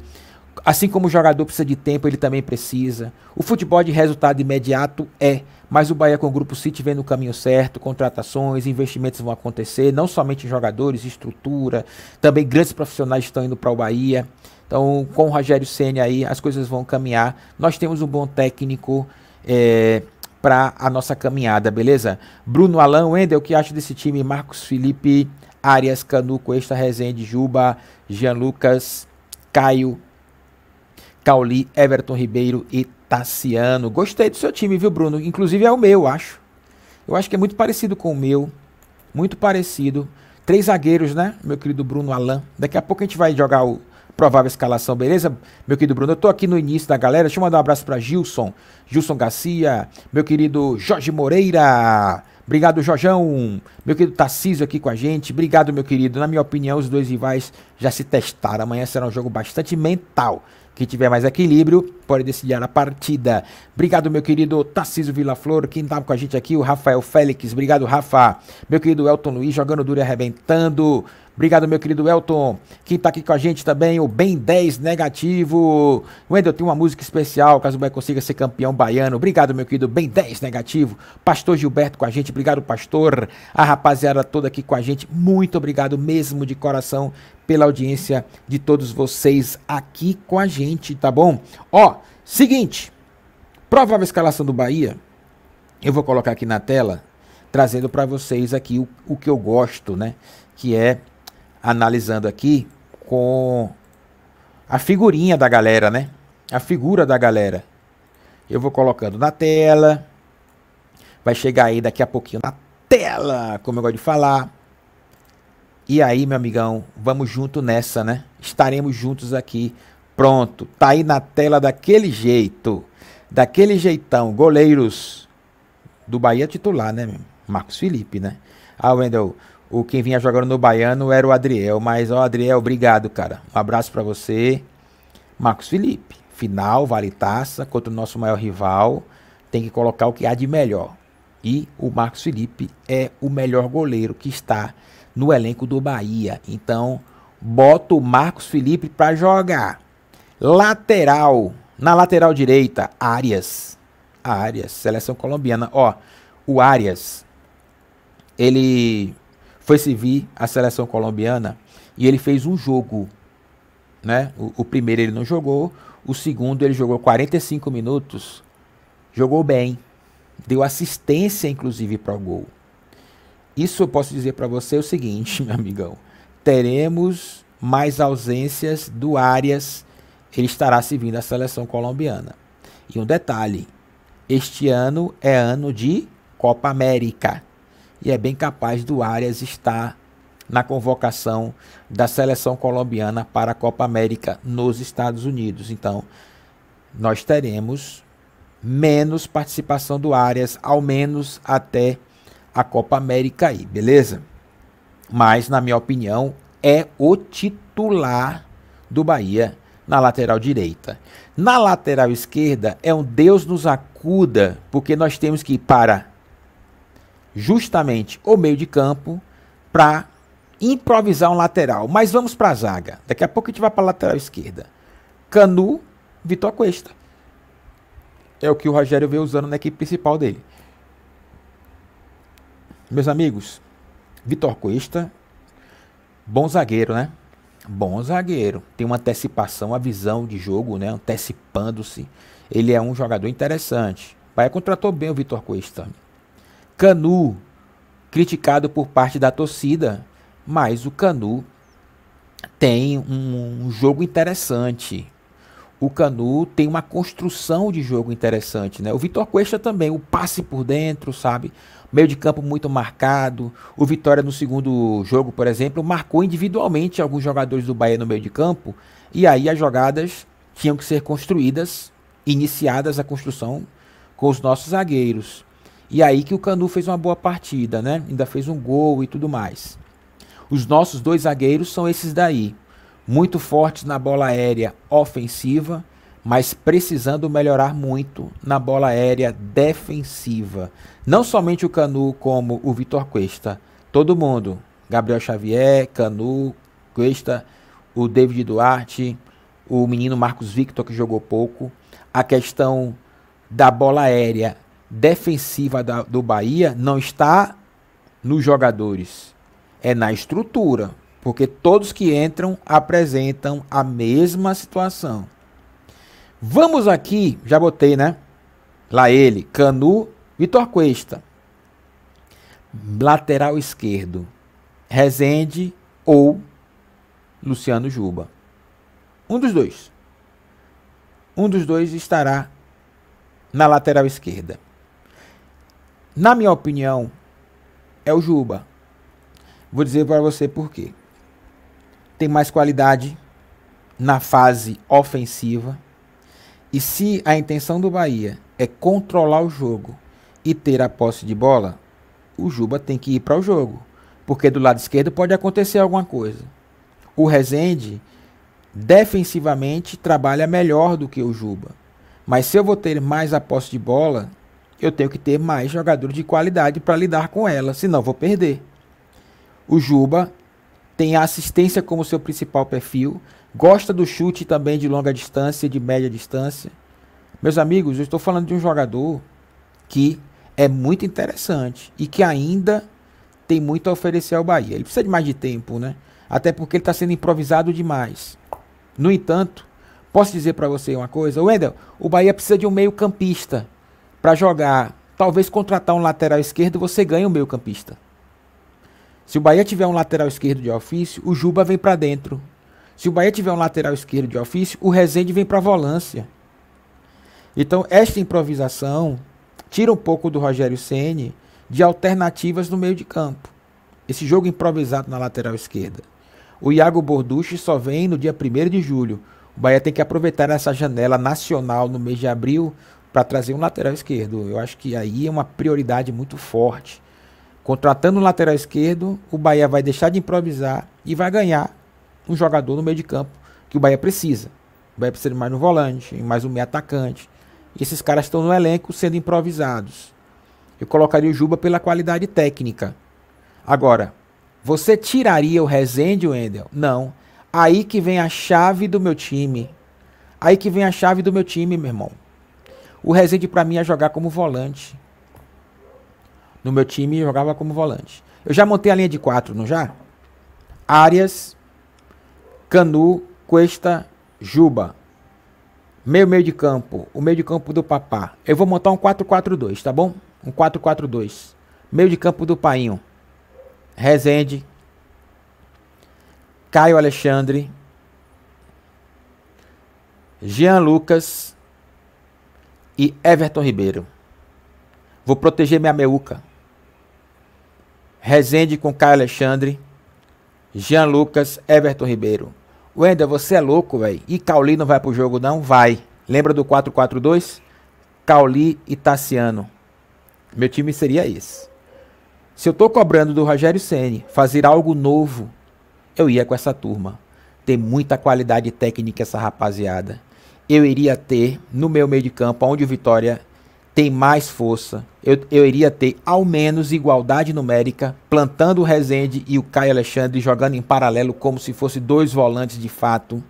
Assim como o jogador precisa de tempo, ele também precisa. O futebol de resultado imediato é, mas o Bahia com o Grupo City vem no caminho certo, contratações, investimentos vão acontecer, não somente em jogadores, estrutura, também grandes profissionais estão indo para o Bahia. Então, com o Rogério Senna aí, as coisas vão caminhar. Nós temos um bom técnico é, para a nossa caminhada, beleza? Bruno Alain Wendel, o que acha desse time? Marcos Felipe, Arias, Canuco, Esta Rezende, Juba, Jean Lucas, Caio, Cauli, Everton Ribeiro e Tassiano. Gostei do seu time, viu, Bruno? Inclusive é o meu, acho. Eu acho que é muito parecido com o meu. Muito parecido. Três zagueiros, né? Meu querido Bruno Alain. Daqui a pouco a gente vai jogar o provável escalação, beleza? Meu querido Bruno, eu tô aqui no início da galera. Deixa eu mandar um abraço para Gilson, Gilson Garcia, meu querido Jorge Moreira. Obrigado, Jorjão. Meu querido Tarcísio aqui com a gente. Obrigado, meu querido. Na minha opinião, os dois rivais já se testaram. Amanhã será um jogo bastante mental que tiver mais equilíbrio pode decidir a partida. Obrigado, meu querido Tarcísio Vilaflor, quem estava tá com a gente aqui, o Rafael Félix. Obrigado, Rafa. Meu querido Elton Luiz, jogando duro e arrebentando. Obrigado, meu querido Elton, que está aqui com a gente também, o Bem 10 Negativo. Wendel, tem uma música especial, caso o consiga ser campeão baiano. Obrigado, meu querido Bem 10 Negativo. Pastor Gilberto com a gente, obrigado, pastor. A rapaziada toda aqui com a gente, muito obrigado mesmo de coração pela audiência de todos vocês aqui com a gente, tá bom? Ó, seguinte, provável escalação do Bahia, eu vou colocar aqui na tela, trazendo para vocês aqui o, o que eu gosto, né? Que é analisando aqui com a figurinha da galera, né? A figura da galera. Eu vou colocando na tela. Vai chegar aí daqui a pouquinho na tela, como eu gosto de falar. E aí, meu amigão, vamos junto nessa, né? Estaremos juntos aqui. Pronto, tá aí na tela daquele jeito. Daquele jeitão, goleiros do Bahia titular, né? Marcos Felipe, né? Ah, Wendel, o quem vinha jogando no Baiano era o Adriel. Mas, ó, Adriel, obrigado, cara. Um abraço para você. Marcos Felipe, final, vale taça, contra o nosso maior rival. Tem que colocar o que há de melhor. E o Marcos Felipe é o melhor goleiro que está no elenco do Bahia. Então, bota o Marcos Felipe para jogar. Lateral, na lateral direita, Arias. Arias, seleção colombiana. Ó, o Arias, ele foi servir a seleção colombiana e ele fez um jogo. Né? O, o primeiro ele não jogou, o segundo ele jogou 45 minutos, jogou bem, deu assistência inclusive para o gol. Isso eu posso dizer para você o seguinte, meu amigão: teremos mais ausências do Arias, ele estará servindo a seleção colombiana. E um detalhe: este ano é ano de Copa América e é bem capaz do Arias estar na convocação da seleção colombiana para a Copa América nos Estados Unidos. Então, nós teremos menos participação do Arias, ao menos até a Copa América aí, beleza? Mas, na minha opinião, é o titular do Bahia na lateral direita. Na lateral esquerda é um Deus nos acuda, porque nós temos que ir para justamente o meio de campo para improvisar um lateral. Mas vamos para a zaga. Daqui a pouco a gente vai para a lateral esquerda. Canu, Vitor Cuesta. É o que o Rogério veio usando na equipe principal dele. Meus amigos, Vitor Cuesta, bom zagueiro, né? Bom zagueiro. Tem uma antecipação, uma visão de jogo, né? Antecipando-se. Ele é um jogador interessante. O pai contratou bem o Vitor Cuesta. Canu, criticado por parte da torcida, mas o Canu tem um, um jogo interessante. O Canu tem uma construção de jogo interessante, né? O Vitor Cuesta também, o passe por dentro, sabe? Meio de campo muito marcado. O Vitória no segundo jogo, por exemplo, marcou individualmente alguns jogadores do Bahia no meio de campo, e aí as jogadas tinham que ser construídas, iniciadas a construção com os nossos zagueiros. E aí que o Canu fez uma boa partida, né? Ainda fez um gol e tudo mais. Os nossos dois zagueiros são esses daí, muito fortes na bola aérea ofensiva, mas precisando melhorar muito na bola aérea defensiva. Não somente o Canu como o Vitor Cuesta, todo mundo, Gabriel Xavier, Canu, Cuesta, o David Duarte, o menino Marcos Victor que jogou pouco, a questão da bola aérea defensiva da, do Bahia não está nos jogadores, é na estrutura, porque todos que entram apresentam a mesma situação. Vamos aqui, já botei, né? Lá ele, Canu, Vitor Cuesta. Lateral esquerdo, Rezende ou Luciano Juba. Um dos dois. Um dos dois estará na lateral esquerda. Na minha opinião, é o Juba. Vou dizer para você por quê. Tem mais qualidade na fase ofensiva. E se a intenção do Bahia é controlar o jogo e ter a posse de bola, o Juba tem que ir para o jogo. Porque do lado esquerdo pode acontecer alguma coisa. O Rezende defensivamente trabalha melhor do que o Juba. Mas se eu vou ter mais a posse de bola, eu tenho que ter mais jogadores de qualidade para lidar com ela, senão vou perder. O Juba tem a assistência como seu principal perfil, gosta do chute também de longa distância, de média distância. Meus amigos, eu estou falando de um jogador que é muito interessante e que ainda tem muito a oferecer ao Bahia. Ele precisa de mais de tempo, né? Até porque ele está sendo improvisado demais. No entanto, posso dizer para você uma coisa, Wendel, o Bahia precisa de um meio campista para jogar, talvez contratar um lateral esquerdo, você ganha o meio-campista. Se o Bahia tiver um lateral esquerdo de ofício, o Juba vem para dentro. Se o Bahia tiver um lateral esquerdo de ofício, o Rezende vem para a volância. Então, esta improvisação tira um pouco do Rogério Ceni de alternativas no meio de campo. Esse jogo improvisado na lateral esquerda. O Iago Borducci só vem no dia 1 de julho. O Bahia tem que aproveitar essa janela nacional no mês de abril para trazer um lateral esquerdo. Eu acho que aí é uma prioridade muito forte. Contratando um lateral esquerdo, o Bahia vai deixar de improvisar e vai ganhar um jogador no meio de campo que o Bahia precisa. O Bahia precisa de mais um volante, mais um meio atacante. E esses caras estão no elenco sendo improvisados. Eu colocaria o Juba pela qualidade técnica. Agora, você tiraria o Rezende, Wendel? Não. Aí que vem a chave do meu time. Aí que vem a chave do meu time, meu irmão. O Rezende para mim ia é jogar como volante. No meu time jogava como volante. Eu já montei a linha de quatro, não já? Arias, Canu, Cuesta, Juba. Meio meio de campo, o meio de campo do Papá. Eu vou montar um 4-4-2, tá bom? Um 4-4-2. Meio de campo do Painho. Rezende. Caio Alexandre. Jean Lucas e Everton Ribeiro. Vou proteger minha meuca. Rezende com Caio Alexandre, Jean Lucas, Everton Ribeiro. Wender, você é louco, velho. E Cauli não vai pro jogo, não? Vai. Lembra do 4-4-2? Cauli e Tassiano. Meu time seria esse. Se eu tô cobrando do Rogério Ceni fazer algo novo, eu ia com essa turma. Tem muita qualidade técnica essa rapaziada eu iria ter no meu meio de campo, onde o Vitória tem mais força, eu, eu iria ter ao menos igualdade numérica, plantando o Rezende e o Caio Alexandre jogando em paralelo como se fossem dois volantes de fato.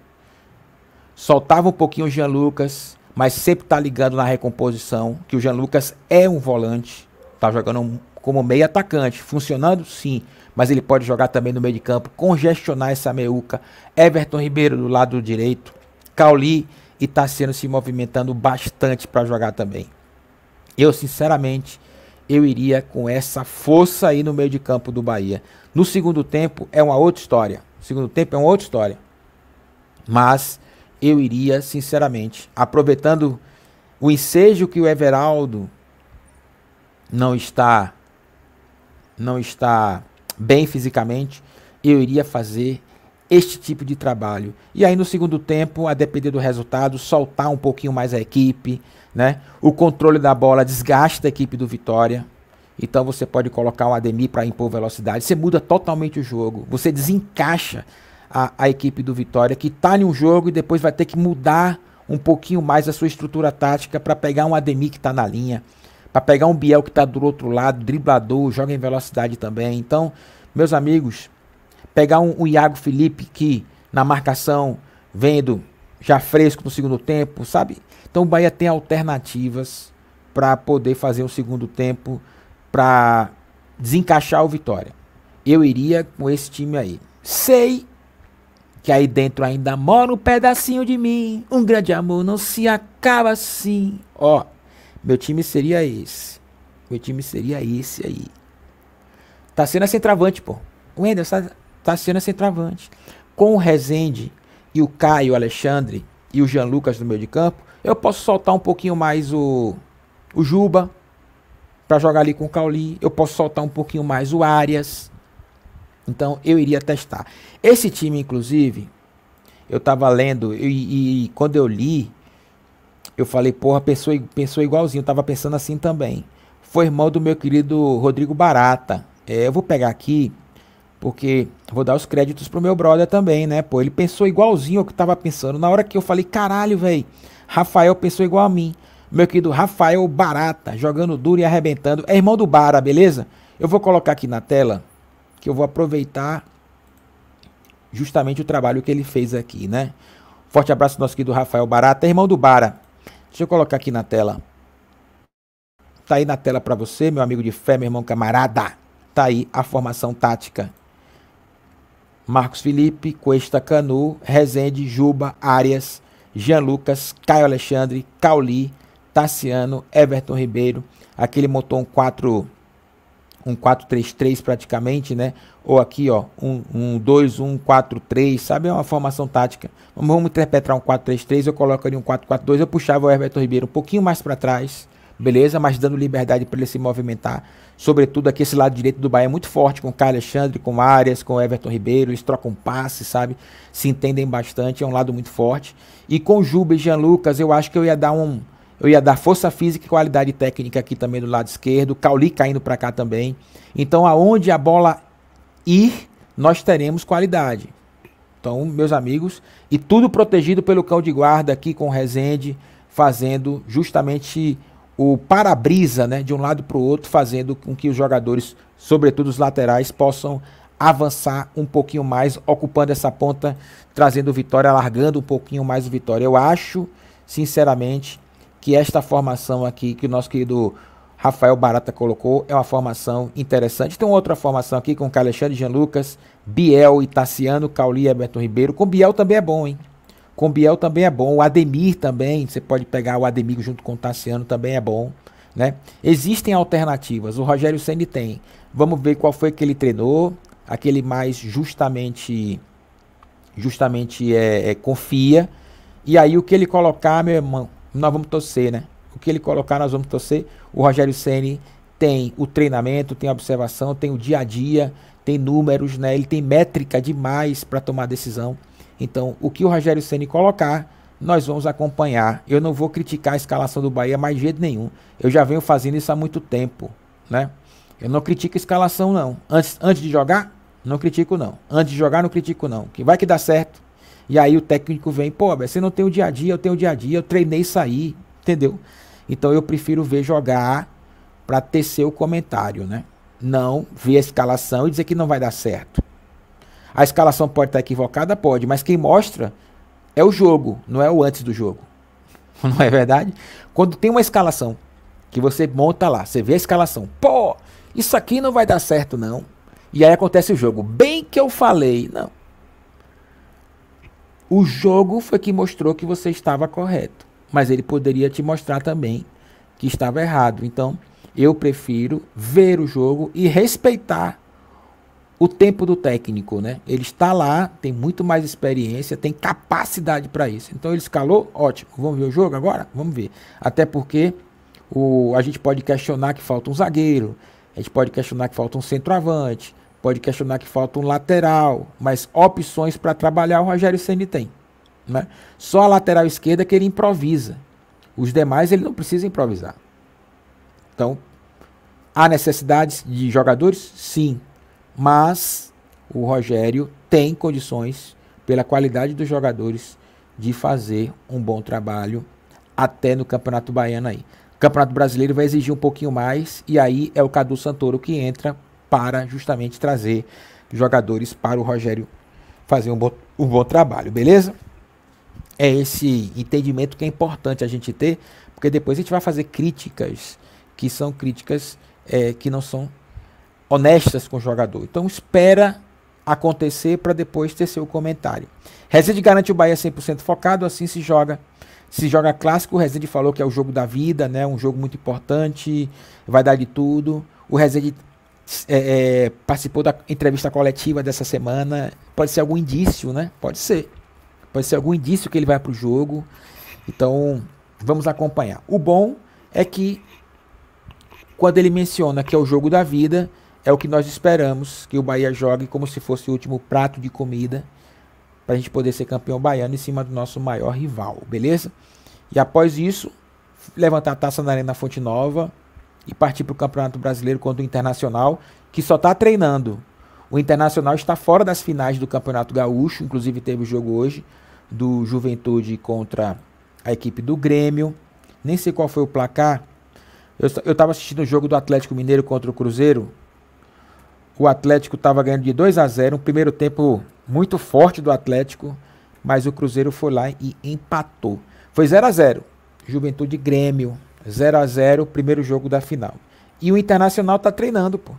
Soltava um pouquinho o Jean Lucas, mas sempre tá ligando na recomposição, que o Jean Lucas é um volante, tá jogando como meio atacante, funcionando sim, mas ele pode jogar também no meio de campo, congestionar essa meuca. Everton Ribeiro do lado direito, Cauli e está sendo se movimentando bastante para jogar também. Eu, sinceramente, eu iria com essa força aí no meio de campo do Bahia. No segundo tempo é uma outra história. No segundo tempo é uma outra história. Mas eu iria, sinceramente, aproveitando o ensejo que o Everaldo não está não está bem fisicamente, eu iria fazer este tipo de trabalho. E aí no segundo tempo, a depender do resultado, soltar um pouquinho mais a equipe, né? O controle da bola desgasta a equipe do Vitória. Então você pode colocar um Ademir para impor velocidade, você muda totalmente o jogo, você desencaixa a, a equipe do Vitória que está em um jogo e depois vai ter que mudar um pouquinho mais a sua estrutura tática para pegar um Ademir que está na linha, para pegar um Biel que está do outro lado, driblador, joga em velocidade também. Então, meus amigos, Pegar um, um Iago Felipe que na marcação vendo já fresco no segundo tempo, sabe? Então o Bahia tem alternativas para poder fazer um segundo tempo para desencaixar o Vitória. Eu iria com esse time aí. Sei que aí dentro ainda mora um pedacinho de mim. Um grande amor não se acaba assim. Ó, meu time seria esse. Meu time seria esse aí. Tá sendo a centroavante, pô. O Ender, sabe? tá sendo centroavante. Com o Rezende e o Caio Alexandre e o Jean Lucas no meio de campo, eu posso soltar um pouquinho mais o, o Juba para jogar ali com o Cauli. Eu posso soltar um pouquinho mais o Arias. Então eu iria testar. Esse time, inclusive, eu estava lendo e, e, quando eu li, eu falei, porra, pensou, pensou igualzinho, eu tava pensando assim também. Foi irmão do meu querido Rodrigo Barata. É, eu vou pegar aqui porque vou dar os créditos pro meu brother também, né? Pô, ele pensou igualzinho ao que eu tava pensando. Na hora que eu falei, caralho, velho, Rafael pensou igual a mim. Meu querido Rafael Barata, jogando duro e arrebentando. É irmão do Bara, beleza? Eu vou colocar aqui na tela que eu vou aproveitar justamente o trabalho que ele fez aqui, né? Forte abraço nosso querido Rafael Barata, irmão do Bara. Deixa eu colocar aqui na tela. Tá aí na tela para você, meu amigo de fé, meu irmão camarada. Tá aí a formação tática Marcos Felipe, Cuesta Canu, Rezende, Juba, Arias, Jean Lucas, Caio Alexandre, Cauli, Tassiano, Everton Ribeiro. Aquele ele montou um 4 um 4-3-3 praticamente, né? Ou aqui, ó, um, um 2, um 4-3, sabe? É uma formação tática. Vamos, interpretar um 4-3-3, eu ali um 4-4-2, eu puxava o Everton Ribeiro um pouquinho mais para trás beleza? Mas dando liberdade para ele se movimentar. Sobretudo aqui, esse lado direito do Bahia é muito forte, com o Caio Alexandre, com Arias, com Everton Ribeiro, eles trocam passes, sabe? Se entendem bastante, é um lado muito forte. E com Juba e Jean Lucas, eu acho que eu ia dar um. Eu ia dar força física e qualidade técnica aqui também do lado esquerdo. Cauli caindo para cá também. Então, aonde a bola ir, nós teremos qualidade. Então, meus amigos, e tudo protegido pelo cão de guarda aqui com o Rezende, fazendo justamente o para-brisa né, de um lado para o outro, fazendo com que os jogadores, sobretudo os laterais, possam avançar um pouquinho mais, ocupando essa ponta, trazendo vitória, alargando um pouquinho mais o vitória. Eu acho, sinceramente, que esta formação aqui que o nosso querido Rafael Barata colocou é uma formação interessante. Tem outra formação aqui com Alexandre Jean Lucas, Biel, Itaciano, Cauli e Everton Ribeiro. Com Biel também é bom, hein? Com Biel também é bom. O Ademir também, você pode pegar o Ademir junto com o Tassiano, também é bom. Né? Existem alternativas. O Rogério Ceni tem. Vamos ver qual foi que ele treinou, aquele mais justamente justamente é, é, confia. E aí o que ele colocar, meu irmão, nós vamos torcer, né? O que ele colocar, nós vamos torcer. O Rogério Ceni tem o treinamento, tem a observação, tem o dia a dia, tem números, né? Ele tem métrica demais para tomar decisão. Então, o que o Rogério Ceni colocar, nós vamos acompanhar. Eu não vou criticar a escalação do Bahia mais de jeito nenhum. Eu já venho fazendo isso há muito tempo, né? Eu não critico a escalação não. Antes, antes de jogar, não critico não. Antes de jogar, não critico não. Que vai que dá certo. E aí o técnico vem, pô, você não tem o dia a dia, eu tenho o dia a dia, eu treinei sair, entendeu? Então eu prefiro ver jogar para tecer o comentário, né? Não ver a escalação e dizer que não vai dar certo. A escalação pode estar equivocada? Pode, mas quem mostra é o jogo, não é o antes do jogo. Não é verdade? Quando tem uma escalação que você monta lá, você vê a escalação, pô, isso aqui não vai dar certo não. E aí acontece o jogo, bem que eu falei, não. O jogo foi que mostrou que você estava correto, mas ele poderia te mostrar também que estava errado. Então, eu prefiro ver o jogo e respeitar o tempo do técnico, né? Ele está lá, tem muito mais experiência, tem capacidade para isso. Então ele escalou, ótimo. Vamos ver o jogo agora? Vamos ver. Até porque o, a gente pode questionar que falta um zagueiro, a gente pode questionar que falta um centroavante, pode questionar que falta um lateral, mas opções para trabalhar o Rogério Senna tem, né? Só a lateral esquerda que ele improvisa. Os demais ele não precisa improvisar. Então, há necessidades de jogadores? Sim mas o Rogério tem condições, pela qualidade dos jogadores, de fazer um bom trabalho até no Campeonato Baiano aí. O Campeonato Brasileiro vai exigir um pouquinho mais e aí é o Cadu Santoro que entra para justamente trazer jogadores para o Rogério fazer um bom, um bom trabalho, beleza? É esse entendimento que é importante a gente ter, porque depois a gente vai fazer críticas que são críticas é, que não são honestas com o jogador. Então espera acontecer para depois ter seu comentário. Resende garante o Bahia 100% focado, assim se joga. Se joga clássico, o Resende falou que é o jogo da vida, né? Um jogo muito importante, vai dar de tudo. O Resende é, é, participou da entrevista coletiva dessa semana. Pode ser algum indício, né? Pode ser. Pode ser algum indício que ele vai para o jogo. Então, vamos acompanhar. O bom é que quando ele menciona que é o jogo da vida, é o que nós esperamos que o Bahia jogue como se fosse o último prato de comida para a gente poder ser campeão baiano em cima do nosso maior rival, beleza? E após isso, levantar a taça na Arena Fonte Nova e partir para o Campeonato Brasileiro contra o Internacional, que só está treinando. O Internacional está fora das finais do Campeonato Gaúcho, inclusive teve o jogo hoje do Juventude contra a equipe do Grêmio. Nem sei qual foi o placar. Eu estava assistindo o jogo do Atlético Mineiro contra o Cruzeiro o Atlético estava ganhando de 2 a 0, um primeiro tempo muito forte do Atlético, mas o Cruzeiro foi lá e empatou. Foi 0 a 0. Juventude Grêmio, 0 a 0, primeiro jogo da final. E o Internacional está treinando, pô.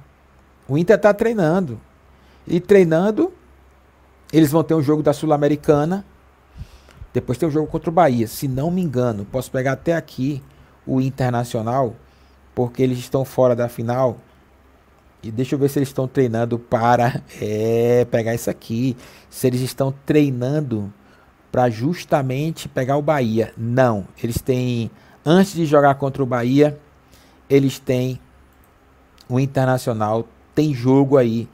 O Inter está treinando. E treinando, eles vão ter um jogo da Sul-Americana. Depois tem o um jogo contra o Bahia, se não me engano. Posso pegar até aqui o Internacional, porque eles estão fora da final e deixa eu ver se eles estão treinando para é, pegar isso aqui. Se eles estão treinando para justamente pegar o Bahia. Não. Eles têm. Antes de jogar contra o Bahia, eles têm. O Internacional tem jogo aí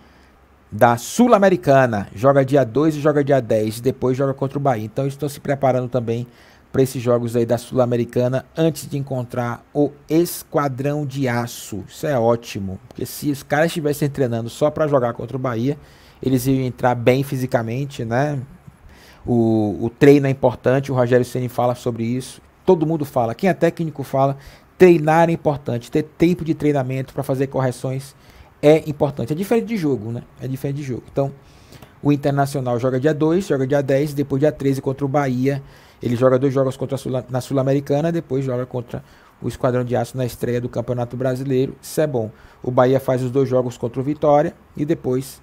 da Sul-Americana. Joga dia 2 e joga dia 10. Depois joga contra o Bahia. Então eles estão se preparando também para esses jogos aí da Sul-Americana antes de encontrar o Esquadrão de Aço. Isso é ótimo, porque se os caras estivessem treinando só para jogar contra o Bahia, eles iam entrar bem fisicamente, né? O, o treino é importante, o Rogério Ceni fala sobre isso. Todo mundo fala, quem é técnico fala, treinar é importante, ter tempo de treinamento para fazer correções é importante. É diferente de jogo, né? É diferente de jogo. Então, o Internacional joga dia 2, joga dia 10, depois dia 13 contra o Bahia. Ele joga dois jogos contra Sul na Sul-Americana, depois joga contra o Esquadrão de Aço na estreia do Campeonato Brasileiro. Isso é bom. O Bahia faz os dois jogos contra o Vitória e depois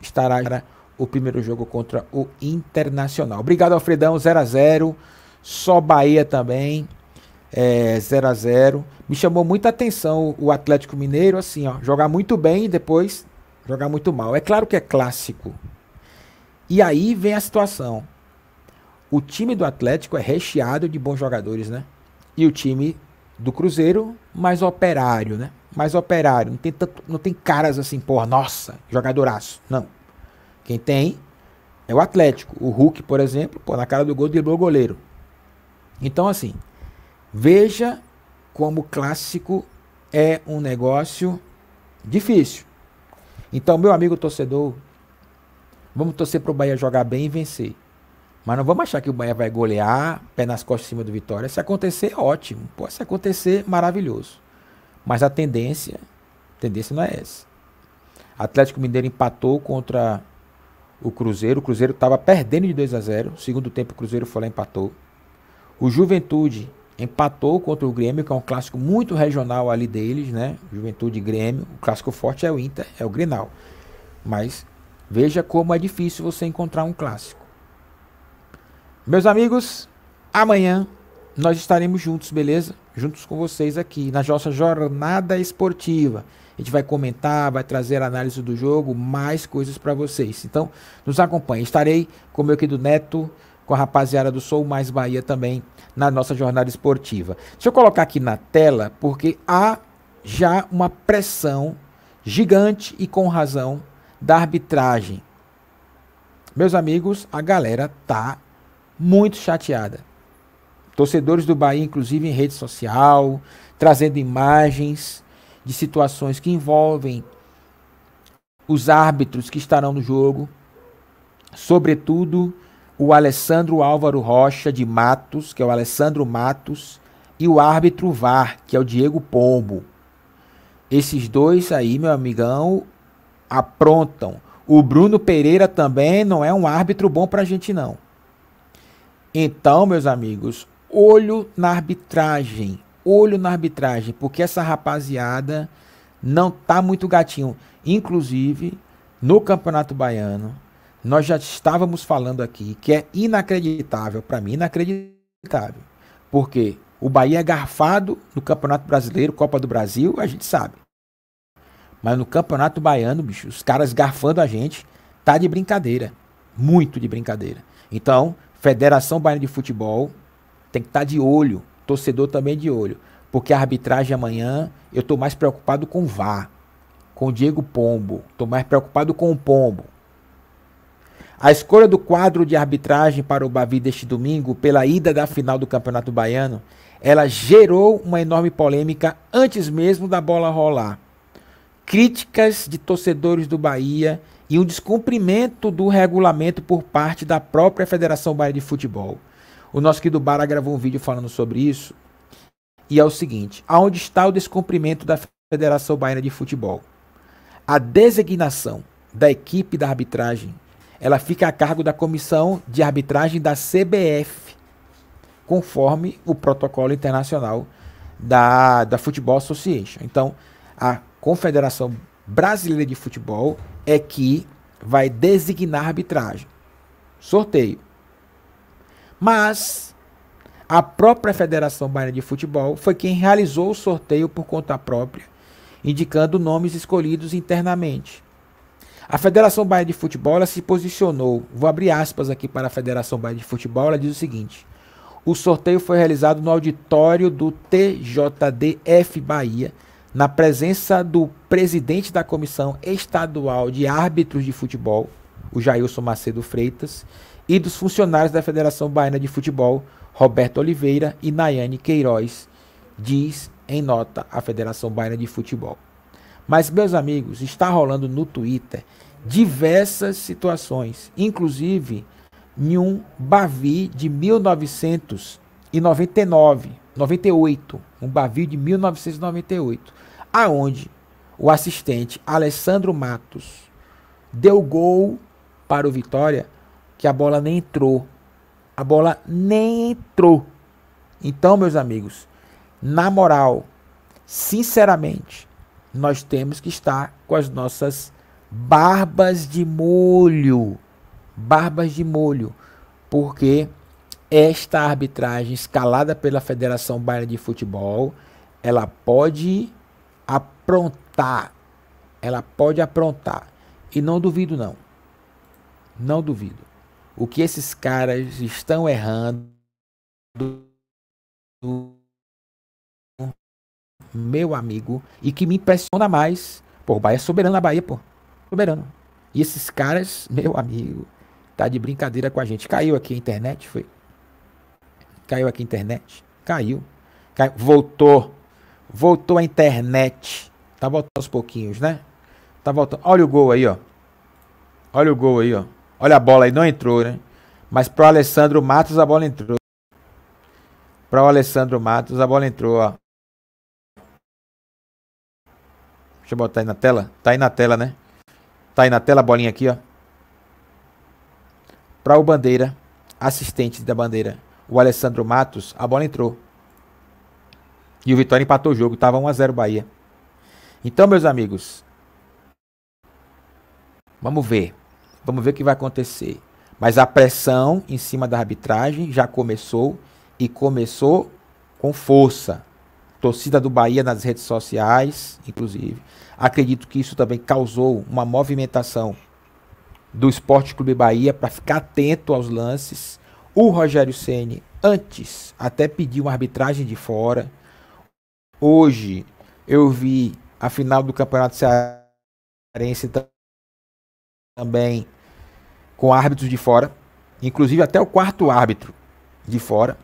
estará o primeiro jogo contra o Internacional. Obrigado, Alfredão. 0 a 0 Só Bahia também. É, 0 a 0 Me chamou muita atenção o Atlético Mineiro, assim, ó, jogar muito bem e depois jogar muito mal. É claro que é clássico. E aí vem a situação o time do Atlético é recheado de bons jogadores, né? E o time do Cruzeiro, mais operário, né? Mais operário. Não tem, tanto, não tem caras assim, porra, nossa, jogadoraço. Não. Quem tem é o Atlético. O Hulk, por exemplo, pô, na cara do gol driblou o goleiro. Então, assim, veja como clássico é um negócio difícil. Então, meu amigo torcedor, vamos torcer pro Bahia jogar bem e vencer. Mas não vamos achar que o Bahia vai golear, pé nas costas em cima do Vitória. Se acontecer, ótimo. Pode se acontecer, maravilhoso. Mas a tendência, a tendência não é essa. Atlético Mineiro empatou contra o Cruzeiro. O Cruzeiro estava perdendo de 2 a 0. segundo tempo, o Cruzeiro foi lá e empatou. O Juventude empatou contra o Grêmio, que é um clássico muito regional ali deles, né? Juventude e Grêmio. O clássico forte é o Inter, é o Grenal. Mas veja como é difícil você encontrar um clássico. Meus amigos, amanhã nós estaremos juntos, beleza? Juntos com vocês aqui na nossa jornada esportiva. A gente vai comentar, vai trazer análise do jogo, mais coisas para vocês. Então, nos acompanhe. Estarei com o meu querido Neto, com a rapaziada do Sou Mais Bahia também na nossa jornada esportiva. Deixa eu colocar aqui na tela, porque há já uma pressão gigante e com razão da arbitragem. Meus amigos, a galera tá muito chateada. Torcedores do Bahia, inclusive em rede social, trazendo imagens de situações que envolvem os árbitros que estarão no jogo, sobretudo o Alessandro Álvaro Rocha de Matos, que é o Alessandro Matos, e o árbitro VAR, que é o Diego Pombo. Esses dois aí, meu amigão, aprontam. O Bruno Pereira também não é um árbitro bom pra gente, não. Então, meus amigos, olho na arbitragem, olho na arbitragem, porque essa rapaziada não tá muito gatinho. Inclusive, no Campeonato Baiano, nós já estávamos falando aqui que é inacreditável, para mim, inacreditável. Porque o Bahia é garfado no Campeonato Brasileiro, Copa do Brasil, a gente sabe. Mas no Campeonato Baiano, bicho, os caras garfando a gente, tá de brincadeira. Muito de brincadeira. Então, Federação Baiana de Futebol tem que estar tá de olho, torcedor também de olho, porque a arbitragem amanhã eu estou mais preocupado com o VAR, com o Diego Pombo, estou mais preocupado com o Pombo. A escolha do quadro de arbitragem para o Bavi deste domingo, pela ida da final do Campeonato Baiano, ela gerou uma enorme polêmica antes mesmo da bola rolar. Críticas de torcedores do Bahia e um descumprimento do regulamento por parte da própria Federação Baiana de Futebol. O nosso querido Bara gravou um vídeo falando sobre isso. E é o seguinte: aonde está o descumprimento da Federação Baiana de Futebol? A designação da equipe da arbitragem, ela fica a cargo da comissão de arbitragem da CBF, conforme o protocolo internacional da, da futebol Association. Então, a Confederação Brasileira de Futebol é que vai designar arbitragem. Sorteio. Mas a própria Federação Baiana de Futebol foi quem realizou o sorteio por conta própria, indicando nomes escolhidos internamente. A Federação Baiana de Futebol se posicionou, vou abrir aspas aqui para a Federação Baiana de Futebol, ela diz o seguinte: o sorteio foi realizado no auditório do TJDF Bahia na presença do presidente da Comissão Estadual de Árbitros de Futebol, o Jailson Macedo Freitas, e dos funcionários da Federação Baiana de Futebol, Roberto Oliveira e Nayane Queiroz, diz em nota a Federação Baiana de Futebol. Mas, meus amigos, está rolando no Twitter diversas situações, inclusive em um Bavi de 1999, 98, um Bavi de 1998, aonde o assistente Alessandro Matos deu gol para o Vitória, que a bola nem entrou. A bola nem entrou. Então, meus amigos, na moral, sinceramente, nós temos que estar com as nossas barbas de molho. Barbas de molho. Porque esta arbitragem escalada pela Federação Baiana de Futebol, ela pode aprontar. Ela pode aprontar. E não duvido, não. Não duvido. O que esses caras estão errando. Meu amigo. E que me impressiona mais. Pô, o Bahia é soberano na Bahia, pô. Soberano. E esses caras, meu amigo, tá de brincadeira com a gente. Caiu aqui a internet, foi? Caiu aqui a internet. Caiu. Caiu. Voltou. Voltou a internet. Tá voltando aos pouquinhos, né? Tá voltando. Olha o gol aí, ó. Olha o gol aí, ó. Olha a bola aí, não entrou, né? Mas pro Alessandro Matos a bola entrou. Pro o Alessandro Matos, a bola entrou, ó. Deixa eu botar aí na tela. Tá aí na tela, né? Tá aí na tela a bolinha aqui, ó. Pra o Bandeira, assistente da Bandeira, o Alessandro Matos, a bola entrou. E o Vitória empatou o jogo, estava 1x0 Bahia. Então, meus amigos, vamos ver. Vamos ver o que vai acontecer. Mas a pressão em cima da arbitragem já começou e começou com força. Torcida do Bahia nas redes sociais, inclusive. Acredito que isso também causou uma movimentação do Esporte Clube Bahia para ficar atento aos lances. O Rogério Ceni antes até pediu uma arbitragem de fora. Hoje eu vi a final do Campeonato Cearense também com árbitros de fora, inclusive até o quarto árbitro de fora.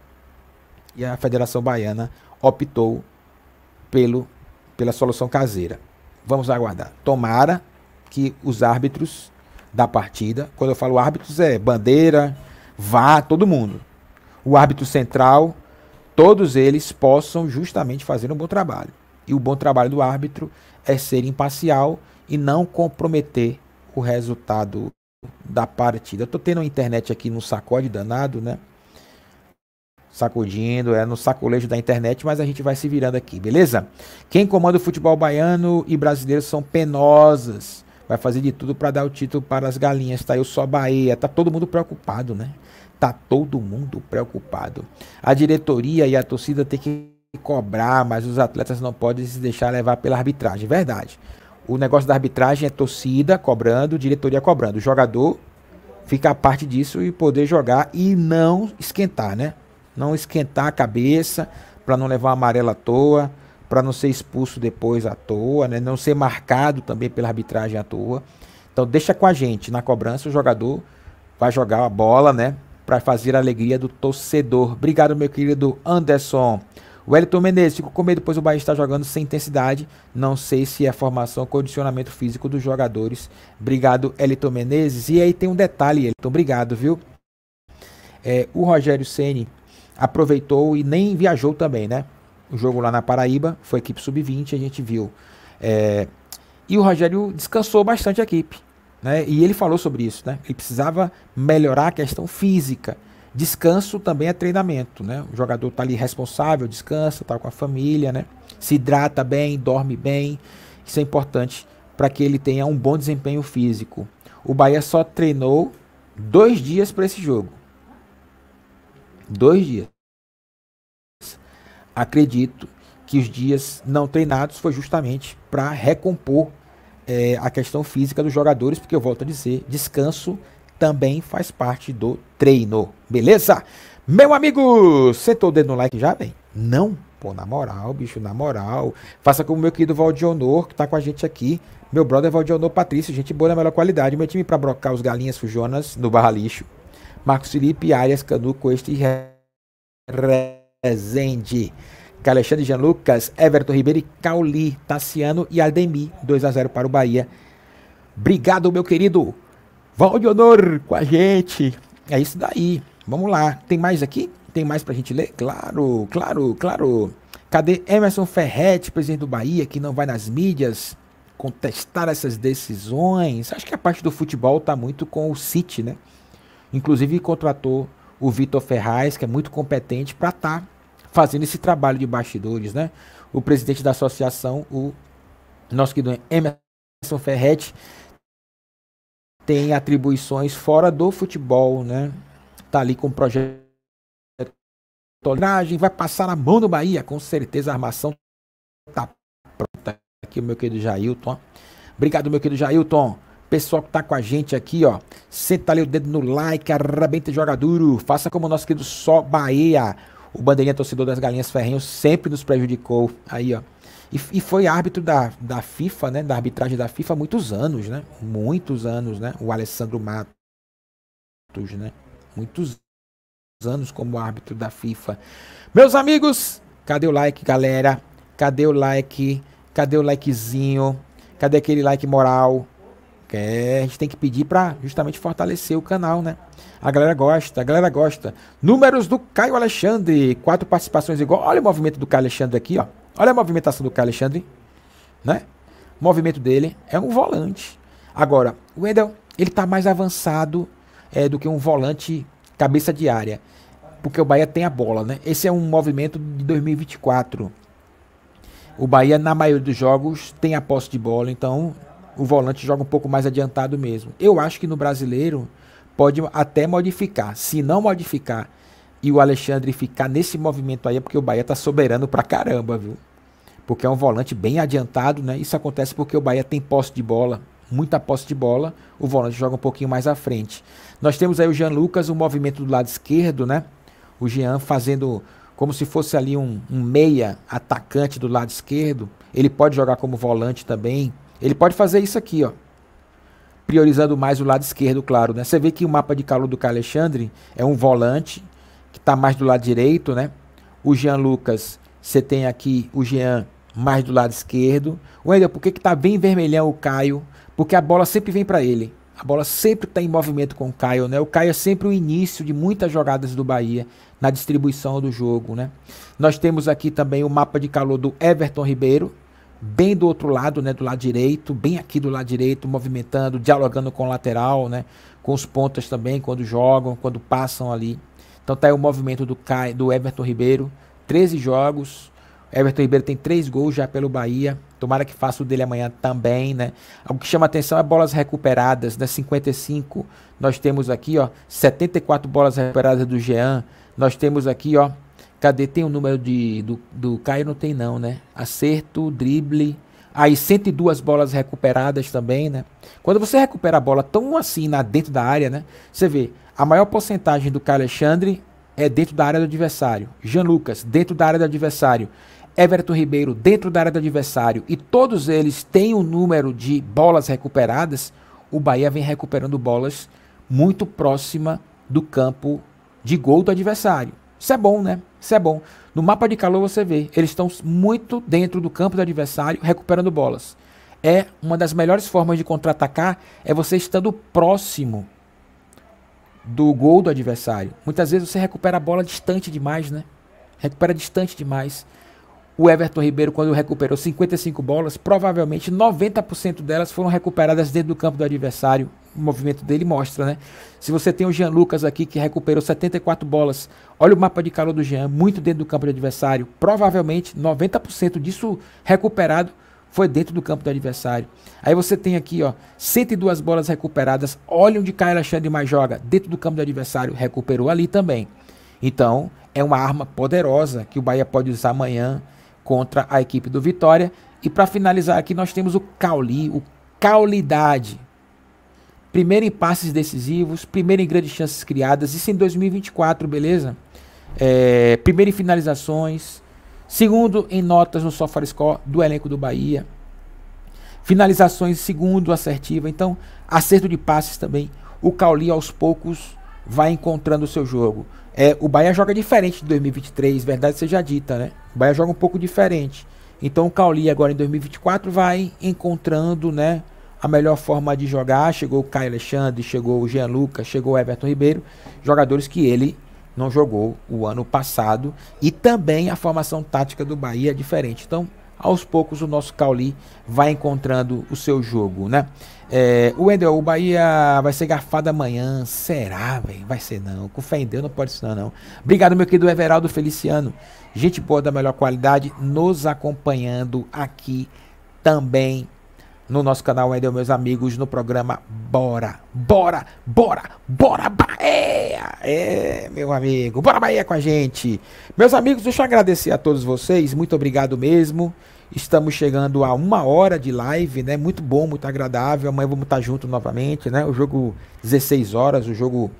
E a Federação Baiana optou pelo, pela solução caseira. Vamos aguardar. Tomara que os árbitros da partida, quando eu falo árbitros, é bandeira, vá, todo mundo. O árbitro central todos eles possam justamente fazer um bom trabalho. E o bom trabalho do árbitro é ser imparcial e não comprometer o resultado da partida. Estou tendo a internet aqui no sacode danado, né? Sacudindo, é no sacolejo da internet, mas a gente vai se virando aqui, beleza? Quem comanda o futebol baiano e brasileiro são penosas. Vai fazer de tudo para dar o título para as galinhas, tá? Eu só Bahia, tá todo mundo preocupado, né? Tá todo mundo preocupado. A diretoria e a torcida tem que cobrar, mas os atletas não podem se deixar levar pela arbitragem. Verdade. O negócio da arbitragem é torcida cobrando, diretoria cobrando. O jogador fica a parte disso e poder jogar e não esquentar, né? Não esquentar a cabeça para não levar amarelo à toa, para não ser expulso depois à toa, né? Não ser marcado também pela arbitragem à toa. Então deixa com a gente, na cobrança o jogador vai jogar a bola, né? para fazer a alegria do torcedor. Obrigado, meu querido Anderson. Wellington Menezes, fico com medo, pois o Bahia está jogando sem intensidade. Não sei se é formação ou condicionamento físico dos jogadores. Obrigado, Wellington Menezes. E aí tem um detalhe, Wellington, obrigado, viu? É, o Rogério Ceni aproveitou e nem viajou também, né? O jogo lá na Paraíba foi equipe sub-20, a gente viu. É, e o Rogério descansou bastante a equipe. Né? E ele falou sobre isso, né? Ele precisava melhorar a questão física. Descanso também é treinamento, né? O jogador está ali responsável, descansa, está com a família, né? Se hidrata bem, dorme bem. Isso é importante para que ele tenha um bom desempenho físico. O Bahia só treinou dois dias para esse jogo. Dois dias. Acredito que os dias não treinados foi justamente para recompor é, a questão física dos jogadores, porque eu volto a dizer, descanso também faz parte do treino, beleza? Meu amigo, sentou o dedo no like já, vem? Não? Pô, na moral, bicho, na moral. Faça como meu querido Valdionor, que tá com a gente aqui. Meu brother Valdionor Patrício, gente boa da melhor qualidade. Meu time para brocar os galinhas fujonas no Barra Lixo. Marcos Felipe, Arias, Canuco, este Rezende que Alexandre Lucas, Everton Ribeiro e Cauli, Tassiano e Ademir. 2 a 0 para o Bahia. Obrigado, meu querido Valde Honor, com a gente. É isso daí. Vamos lá. Tem mais aqui? Tem mais pra gente ler? Claro, claro, claro. Cadê Emerson Ferretti, presidente do Bahia, que não vai nas mídias contestar essas decisões? Acho que a parte do futebol tá muito com o City, né? Inclusive contratou o Vitor Ferraz, que é muito competente, para estar tá fazendo esse trabalho de bastidores, né? O presidente da associação, o nosso querido Emerson Ferretti, tem atribuições fora do futebol, né? Tá ali com o projeto vai passar na mão do Bahia, com certeza a armação tá pronta. Aqui o meu querido Jailton. Obrigado, meu querido Jailton. Pessoal que tá com a gente aqui, ó. Senta ali o dedo no like, arrebenta e joga duro. Faça como o nosso querido Só Bahia. O bandeirinha torcedor das galinhas ferrenhos sempre nos prejudicou. Aí, ó. E, e, foi árbitro da, da FIFA, né? Da arbitragem da FIFA há muitos anos, né? Muitos anos, né? O Alessandro Matos, né? Muitos anos como árbitro da FIFA. Meus amigos, cadê o like, galera? Cadê o like? Cadê o likezinho? Cadê aquele like moral? É, a gente tem que pedir para justamente fortalecer o canal, né? A galera gosta, a galera gosta. Números do Caio Alexandre, quatro participações igual. Olha o movimento do Caio Alexandre aqui, ó. Olha a movimentação do Caio Alexandre, né? O movimento dele é um volante. Agora, o Wendel, ele tá mais avançado é, do que um volante cabeça de área, porque o Bahia tem a bola, né? Esse é um movimento de 2024. O Bahia, na maioria dos jogos, tem a posse de bola, então o volante joga um pouco mais adiantado mesmo. Eu acho que no brasileiro pode até modificar. Se não modificar e o Alexandre ficar nesse movimento aí, é porque o Bahia tá soberano pra caramba, viu? Porque é um volante bem adiantado, né? Isso acontece porque o Bahia tem posse de bola, muita posse de bola, o volante joga um pouquinho mais à frente. Nós temos aí o Jean Lucas, o um movimento do lado esquerdo, né? O Jean fazendo como se fosse ali um, um meia atacante do lado esquerdo. Ele pode jogar como volante também, ele pode fazer isso aqui, ó. Priorizando mais o lado esquerdo, claro, né? Você vê que o mapa de calor do Caio Alexandre é um volante que está mais do lado direito, né? O Jean Lucas, você tem aqui o Jean mais do lado esquerdo. Wendel, por que que tá bem vermelhão o Caio? Porque a bola sempre vem para ele. A bola sempre está em movimento com o Caio, né? O Caio é sempre o início de muitas jogadas do Bahia na distribuição do jogo, né? Nós temos aqui também o mapa de calor do Everton Ribeiro, bem do outro lado, né, do lado direito, bem aqui do lado direito, movimentando, dialogando com o lateral, né, com os pontas também, quando jogam, quando passam ali. Então tá aí o movimento do, Kai, do Everton Ribeiro, 13 jogos, Everton Ribeiro tem 3 gols já pelo Bahia, tomara que faça o dele amanhã também, né. Algo que chama atenção é bolas recuperadas, né, 55, nós temos aqui, ó, 74 bolas recuperadas do Jean, nós temos aqui, ó, Cadê? Tem o um número de, do, do Caio? Não tem não, né? Acerto, drible. Aí 102 bolas recuperadas também, né? Quando você recupera a bola tão assim na, dentro da área, né? Você vê, a maior porcentagem do Caio Alexandre é dentro da área do adversário. Jean Lucas, dentro da área do adversário. Everton Ribeiro, dentro da área do adversário. E todos eles têm o um número de bolas recuperadas. O Bahia vem recuperando bolas muito próxima do campo de gol do adversário. Isso é bom, né? Isso é bom. No mapa de calor você vê, eles estão muito dentro do campo do adversário, recuperando bolas. É uma das melhores formas de contra-atacar é você estando próximo do gol do adversário. Muitas vezes você recupera a bola distante demais, né? Recupera distante demais. O Everton Ribeiro, quando recuperou 55 bolas, provavelmente 90% delas foram recuperadas dentro do campo do adversário o movimento dele mostra, né? Se você tem o Jean Lucas aqui, que recuperou 74 bolas, olha o mapa de calor do Jean, muito dentro do campo de adversário. Provavelmente 90% disso recuperado foi dentro do campo do adversário. Aí você tem aqui, ó, 102 bolas recuperadas. Olha onde Caio Alexandre mais joga, dentro do campo do adversário, recuperou ali também. Então, é uma arma poderosa que o Bahia pode usar amanhã contra a equipe do Vitória. E para finalizar aqui, nós temos o Cauli, o Caulidade primeiro em passes decisivos, primeiro em grandes chances criadas, isso em 2024, beleza? É, primeiro em finalizações, segundo em notas no Score do elenco do Bahia, finalizações segundo assertiva, então acerto de passes também. O Cauli aos poucos vai encontrando o seu jogo. É, o Bahia joga diferente de 2023, verdade seja dita, né? O Bahia joga um pouco diferente. Então o Cauli agora em 2024 vai encontrando, né, a melhor forma de jogar. Chegou o Caio Alexandre, chegou o Jean Lucas, chegou o Everton Ribeiro, jogadores que ele não jogou o ano passado. E também a formação tática do Bahia é diferente. Então, aos poucos, o nosso Cauli vai encontrando o seu jogo, né? É, o Wendel, o Bahia vai ser garfado amanhã. Será, velho? Vai ser não. Com fé em Deus, não pode ser não, Obrigado, meu querido Everaldo Feliciano. Gente boa da melhor qualidade, nos acompanhando aqui também no nosso canal Endel, meus amigos, no programa Bora, Bora, Bora, Bora Bahia! É, meu amigo, Bora Bahia com a gente! Meus amigos, deixa eu agradecer a todos vocês, muito obrigado mesmo. Estamos chegando a uma hora de live, né? Muito bom, muito agradável. Amanhã vamos estar junto novamente, né? O jogo 16 horas, o jogo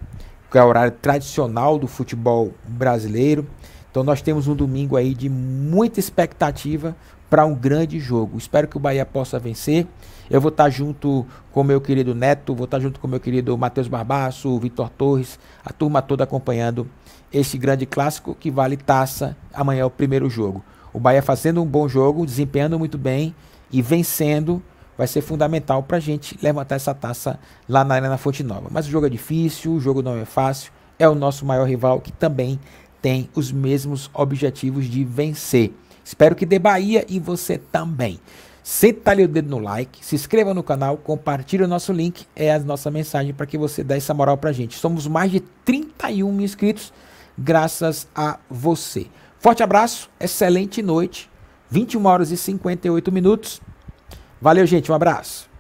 que é o horário tradicional do futebol brasileiro. Então nós temos um domingo aí de muita expectativa para um grande jogo. Espero que o Bahia possa vencer. Eu vou estar junto com meu querido Neto, vou estar junto com meu querido Matheus Barbaço, Vitor Torres, a turma toda acompanhando esse grande clássico que vale taça. Amanhã é o primeiro jogo. O Bahia fazendo um bom jogo, desempenhando muito bem e vencendo vai ser fundamental para a gente levantar essa taça lá na Arena Fonte Nova. Mas o jogo é difícil, o jogo não é fácil, é o nosso maior rival que também tem os mesmos objetivos de vencer. Espero que dê Bahia e você também. Senta-lhe o dedo no like, se inscreva no canal, compartilhe o nosso link, é a nossa mensagem para que você dê essa moral a gente. Somos mais de 31 mil inscritos, graças a você. Forte abraço, excelente noite, 21 horas e 58 minutos. Valeu, gente, um abraço.